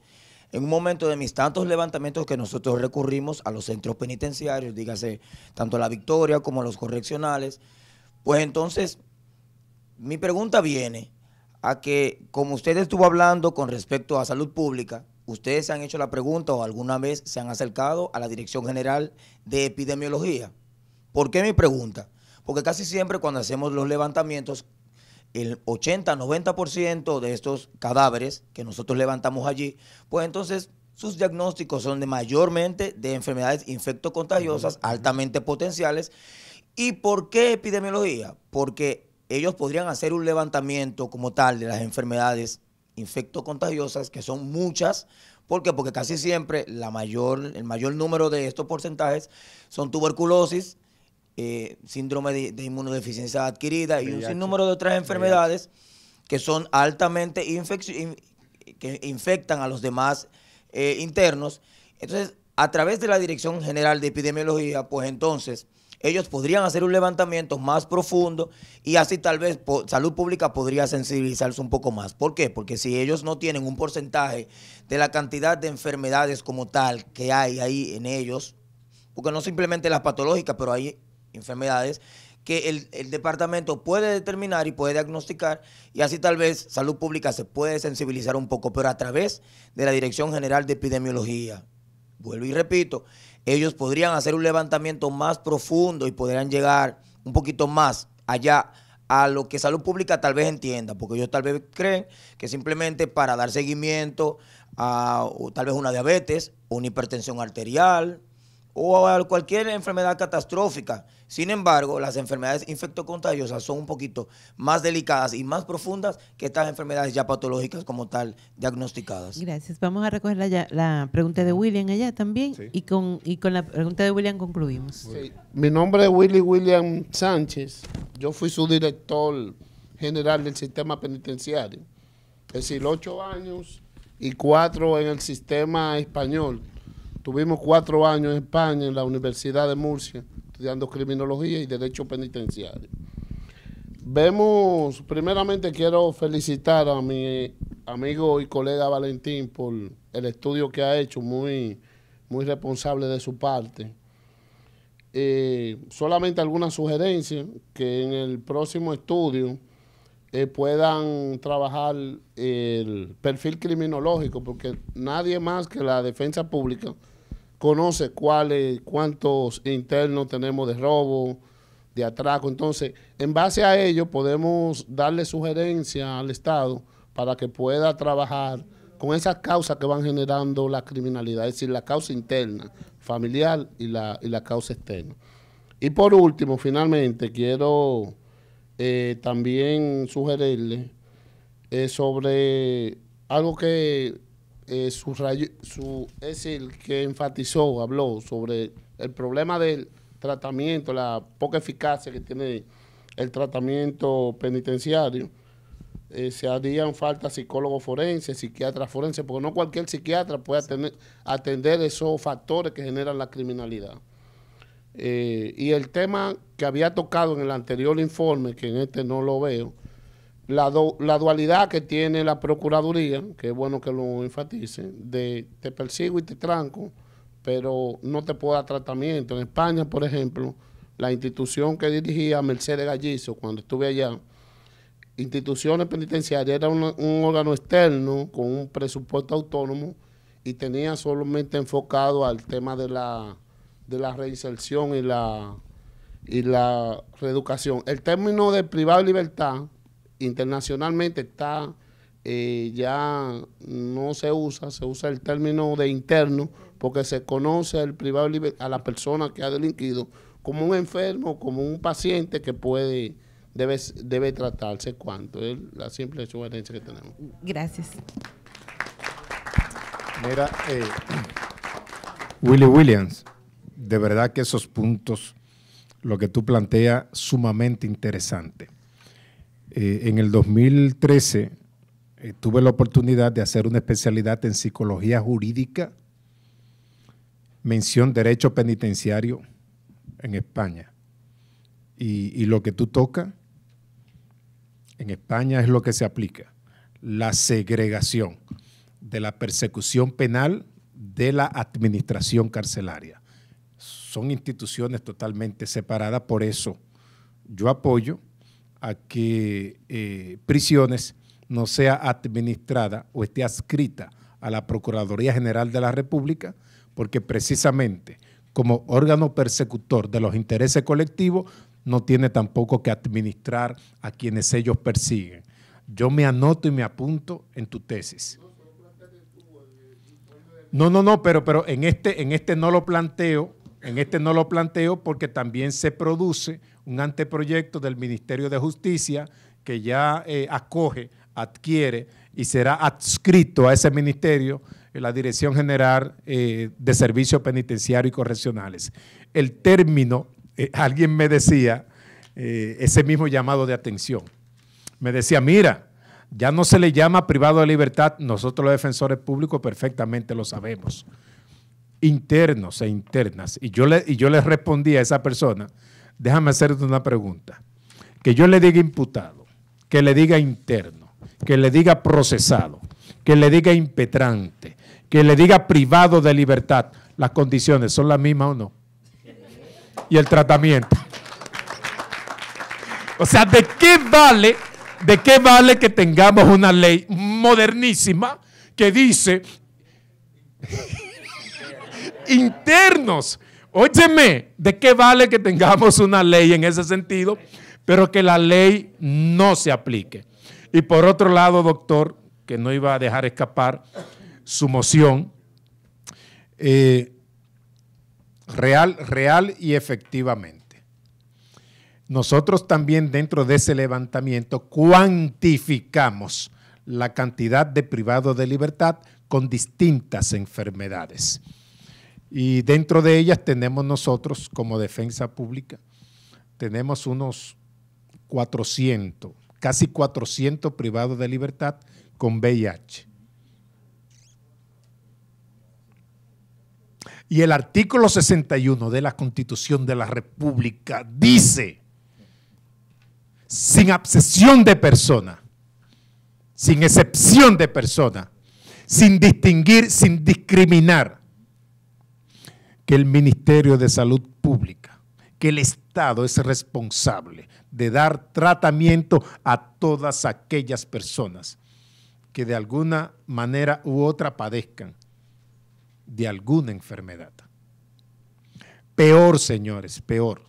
en un momento de mis tantos levantamientos que nosotros recurrimos a los centros penitenciarios, dígase tanto la Victoria como los correccionales, pues entonces mi pregunta viene a que como usted estuvo hablando con respecto a salud pública, ¿ustedes se han hecho la pregunta o alguna vez se han acercado a la Dirección General de Epidemiología? ¿Por qué mi pregunta? Porque casi siempre cuando hacemos los levantamientos el 80-90% de estos cadáveres que nosotros levantamos allí, pues entonces sus diagnósticos son de mayormente de enfermedades infectocontagiosas altamente potenciales. ¿Y por qué epidemiología? Porque ellos podrían hacer un levantamiento como tal de las enfermedades infectocontagiosas, que son muchas. ¿Por Porque casi siempre la mayor, el mayor número de estos porcentajes son tuberculosis, eh, síndrome de, inmunodeficiencia adquirida y un sinnúmero de otras enfermedades que son altamente que infectan a los demás eh, internos. Entonces, a través de la Dirección General de Epidemiología, pues entonces ellos podrían hacer un levantamiento más profundo y así tal vez salud pública podría sensibilizarse un poco más. ¿Por qué? Porque si ellos no tienen un porcentaje de la cantidad de enfermedades como tal que hay ahí en ellos, porque no simplemente las patológicas, pero hay enfermedades que el, departamento puede determinar y puede diagnosticar y así tal vez salud pública se puede sensibilizar un poco, pero a través de la Dirección General de Epidemiología. Vuelvo y repito, ellos podrían hacer un levantamiento más profundo y podrían llegar un poquito más allá a lo que salud pública tal vez entienda, porque ellos tal vez creen que simplemente para dar seguimiento a tal vez una diabetes, una hipertensión arterial, o cualquier enfermedad catastrófica. Sin embargo, las enfermedades infectocontagiosas son un poquito más delicadas y más profundas que estas enfermedades ya patológicas como tal diagnosticadas. Gracias. Vamos a recoger la, pregunta de William allá también y, con, con la pregunta de William concluimos. Mi nombre es Willy William Sánchez. Yo fui su director general del sistema penitenciario. Es decir, ocho años y cuatro en el sistema español Tuvimos cuatro años en España, en la Universidad de Murcia, estudiando criminología y derecho penitenciario. Vemos, primeramente quiero felicitar a mi amigo y colega Valentín por el estudio que ha hecho, muy, muy responsable de su parte. Eh, solamente algunas sugerencias que en el próximo estudio eh, puedan trabajar el perfil criminológico, porque nadie más que la defensa pública conoce cuáles, cuántos internos tenemos de robo, de atraco. Entonces, en base a ello podemos darle sugerencia al Estado para que pueda trabajar con esas causas que van generando la criminalidad, es decir, la causa interna, familiar y la, causa externa. Y por último, finalmente, quiero eh, también sugerirle eh, sobre algo que eh, su, es el que enfatizó, habló sobre el problema del tratamiento, la poca eficacia que tiene el tratamiento penitenciario. Eh, se harían falta psicólogos forenses, psiquiatras forenses, porque no cualquier psiquiatra puede atender, atender esos factores que generan la criminalidad. Eh, y el tema que había tocado en el anterior informe, que en este no lo veo, la, la dualidad que tiene la Procuraduría, que es bueno que lo enfatice, de te persigo y te tranco, pero no te puedo dar tratamiento. En España, por ejemplo, la institución que dirigía Mercedes Gallizo cuando estuve allá, instituciones penitenciarias, era un órgano externo con un presupuesto autónomo y tenía solamente enfocado al tema de la, de la reinserción y la, y la reeducación. El término de privado libertad internacionalmente está eh, ya no se usa, se usa el término de interno, porque se conoce el privado a la persona que ha delinquido como un enfermo, como un paciente que puede debe, debe tratarse cuanto. Es la simple sugerencia que tenemos. Gracias. Mira, eh, Willy Williams, de verdad que esos puntos, lo que tú planteas, sumamente interesante. Eh, en el 2013 eh, tuve la oportunidad de hacer una especialidad en psicología jurídica, mención derecho penitenciario en España. y lo que tú tocas en España es lo que se aplica, la segregación de la persecución penal de la administración carcelaria. Son instituciones totalmente separadas, por eso yo apoyo a que eh, prisiones no sea administrada o esté adscrita a la Procuraduría General de la República, porque precisamente como órgano persecutor de los intereses colectivos no tiene tampoco que administrar a quienes ellos persiguen. Yo me anoto y me apunto en tu tesis. No, no, no, pero, pero en, este, en este no lo planteo, en este no lo planteo porque también se produce un anteproyecto del Ministerio de Justicia que ya eh, acoge, adquiere y será adscrito a ese ministerio en la Dirección General eh, de Servicios Penitenciarios y Correccionales. El término, eh, alguien me decía, ese mismo llamado de atención, me decía, mira, ya no se le llama privado de libertad, nosotros los defensores públicos perfectamente lo sabemos, internos e internas. Y yo le, y yo le respondí a esa persona, déjame hacerte una pregunta. Que yo le diga imputado, que le diga interno, que le diga procesado, que le diga impetrante, que le diga privado de libertad, las condiciones son las mismas o no. Y el tratamiento. O sea, ¿de qué vale, de qué vale que tengamos una ley modernísima que dice internos Óyeme, ¿de qué vale que tengamos una ley en ese sentido, pero que la ley no se aplique? Y por otro lado, doctor, que no iba a dejar escapar su moción, eh, real, real y efectivamente. Nosotros también dentro de ese levantamiento cuantificamos la cantidad de privados de libertad con distintas enfermedades. Y dentro de ellas tenemos nosotros, como defensa pública, tenemos unos 400, casi 400 privados de libertad con VIH. Y el artículo 61 de la Constitución de la República dice, sin obsesión de persona, sin excepción de persona, sin distinguir, sin discriminar, que el Ministerio de Salud Pública, que el Estado es responsable de dar tratamiento a todas aquellas personas que de alguna manera u otra padezcan de alguna enfermedad. Peor, señores, peor.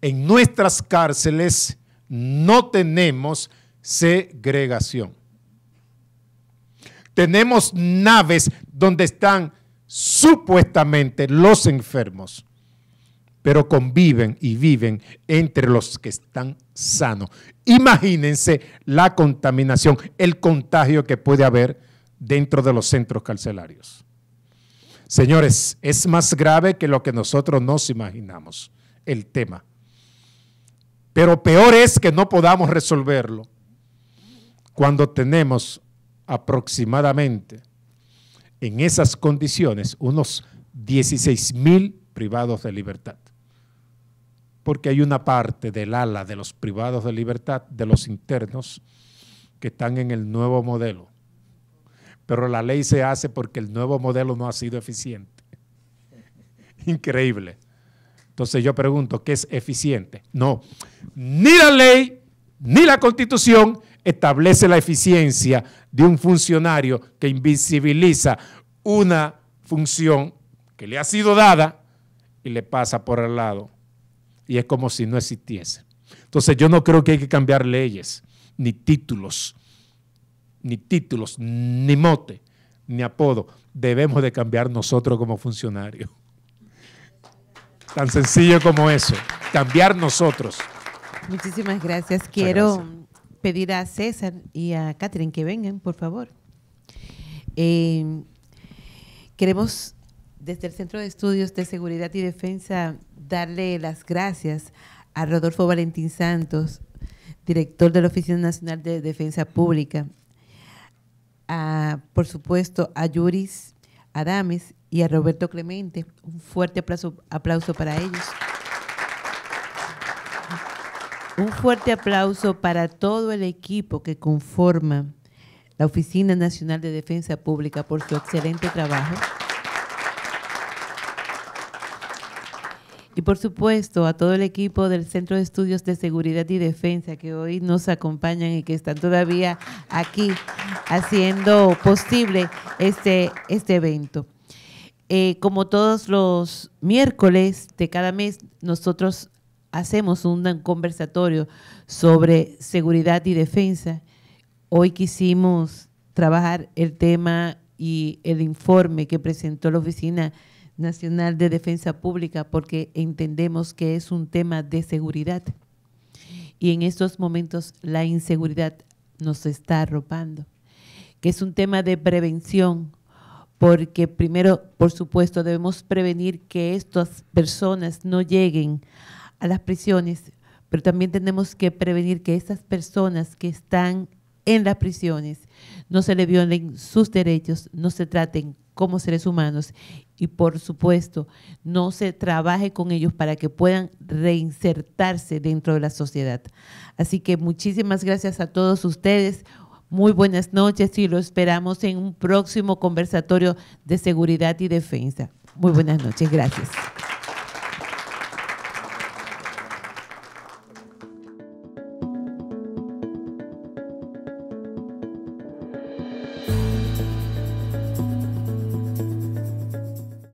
En nuestras cárceles no tenemos segregación. Tenemos naves donde están supuestamente los enfermos, pero conviven y viven entre los que están sanos. Imagínense la contaminación, el contagio que puede haber dentro de los centros carcelarios. Señores, es más grave que lo que nosotros nos imaginamos el tema. Pero peor es que no podamos resolverlo cuando tenemos aproximadamente en esas condiciones unos 16 mil privados de libertad. Porque hay una parte del ala de los privados de libertad, de los internos, que están en el nuevo modelo. Pero la ley se hace porque el nuevo modelo no ha sido eficiente. Increíble. Entonces yo pregunto, ¿qué es eficiente? No, ni la ley, ni la constitución, establece la eficiencia de un funcionario que invisibiliza una función que le ha sido dada y le pasa por el lado. Y es como si no existiese. Entonces yo no creo que hay que cambiar leyes, ni títulos, ni títulos, ni mote, ni apodo. Debemos de cambiar nosotros como funcionarios. Tan sencillo como eso, cambiar nosotros. Muchísimas gracias. Quiero pedir a César y a Catherine que vengan, por favor. Eh, queremos, desde el Centro de Estudios de Seguridad y Defensa, darle las gracias a Rodolfo Valentín Santos, director de la Oficina Nacional de Defensa Pública, a, por supuesto, a Yuris Adames y a Roberto Clemente. Un fuerte aplauso para ellos. Un fuerte aplauso para todo el equipo que conforma la Oficina Nacional de Defensa Pública por su excelente trabajo. Y por supuesto a todo el equipo del Centro de Estudios de Seguridad y Defensa que hoy nos acompañan y que están todavía aquí haciendo posible este, este evento. Eh, como todos los miércoles de cada mes, nosotros hacemos un conversatorio sobre seguridad y defensa. Hoy quisimos trabajar el tema y el informe que presentó la Oficina Nacional de Defensa Pública porque entendemos que es un tema de seguridad. Y en estos momentos la inseguridad nos está arropando, que es un tema de prevención, porque primero, por supuesto, debemos prevenir que estas personas no lleguen a las prisiones, pero también tenemos que prevenir que esas personas que están en las prisiones no se le violen sus derechos, no se traten como seres humanos y por supuesto no se trabaje con ellos para que puedan reinsertarse dentro de la sociedad. Así que muchísimas gracias a todos ustedes. Muy buenas noches y lo esperamos en un próximo conversatorio de seguridad y defensa. Muy buenas noches, gracias.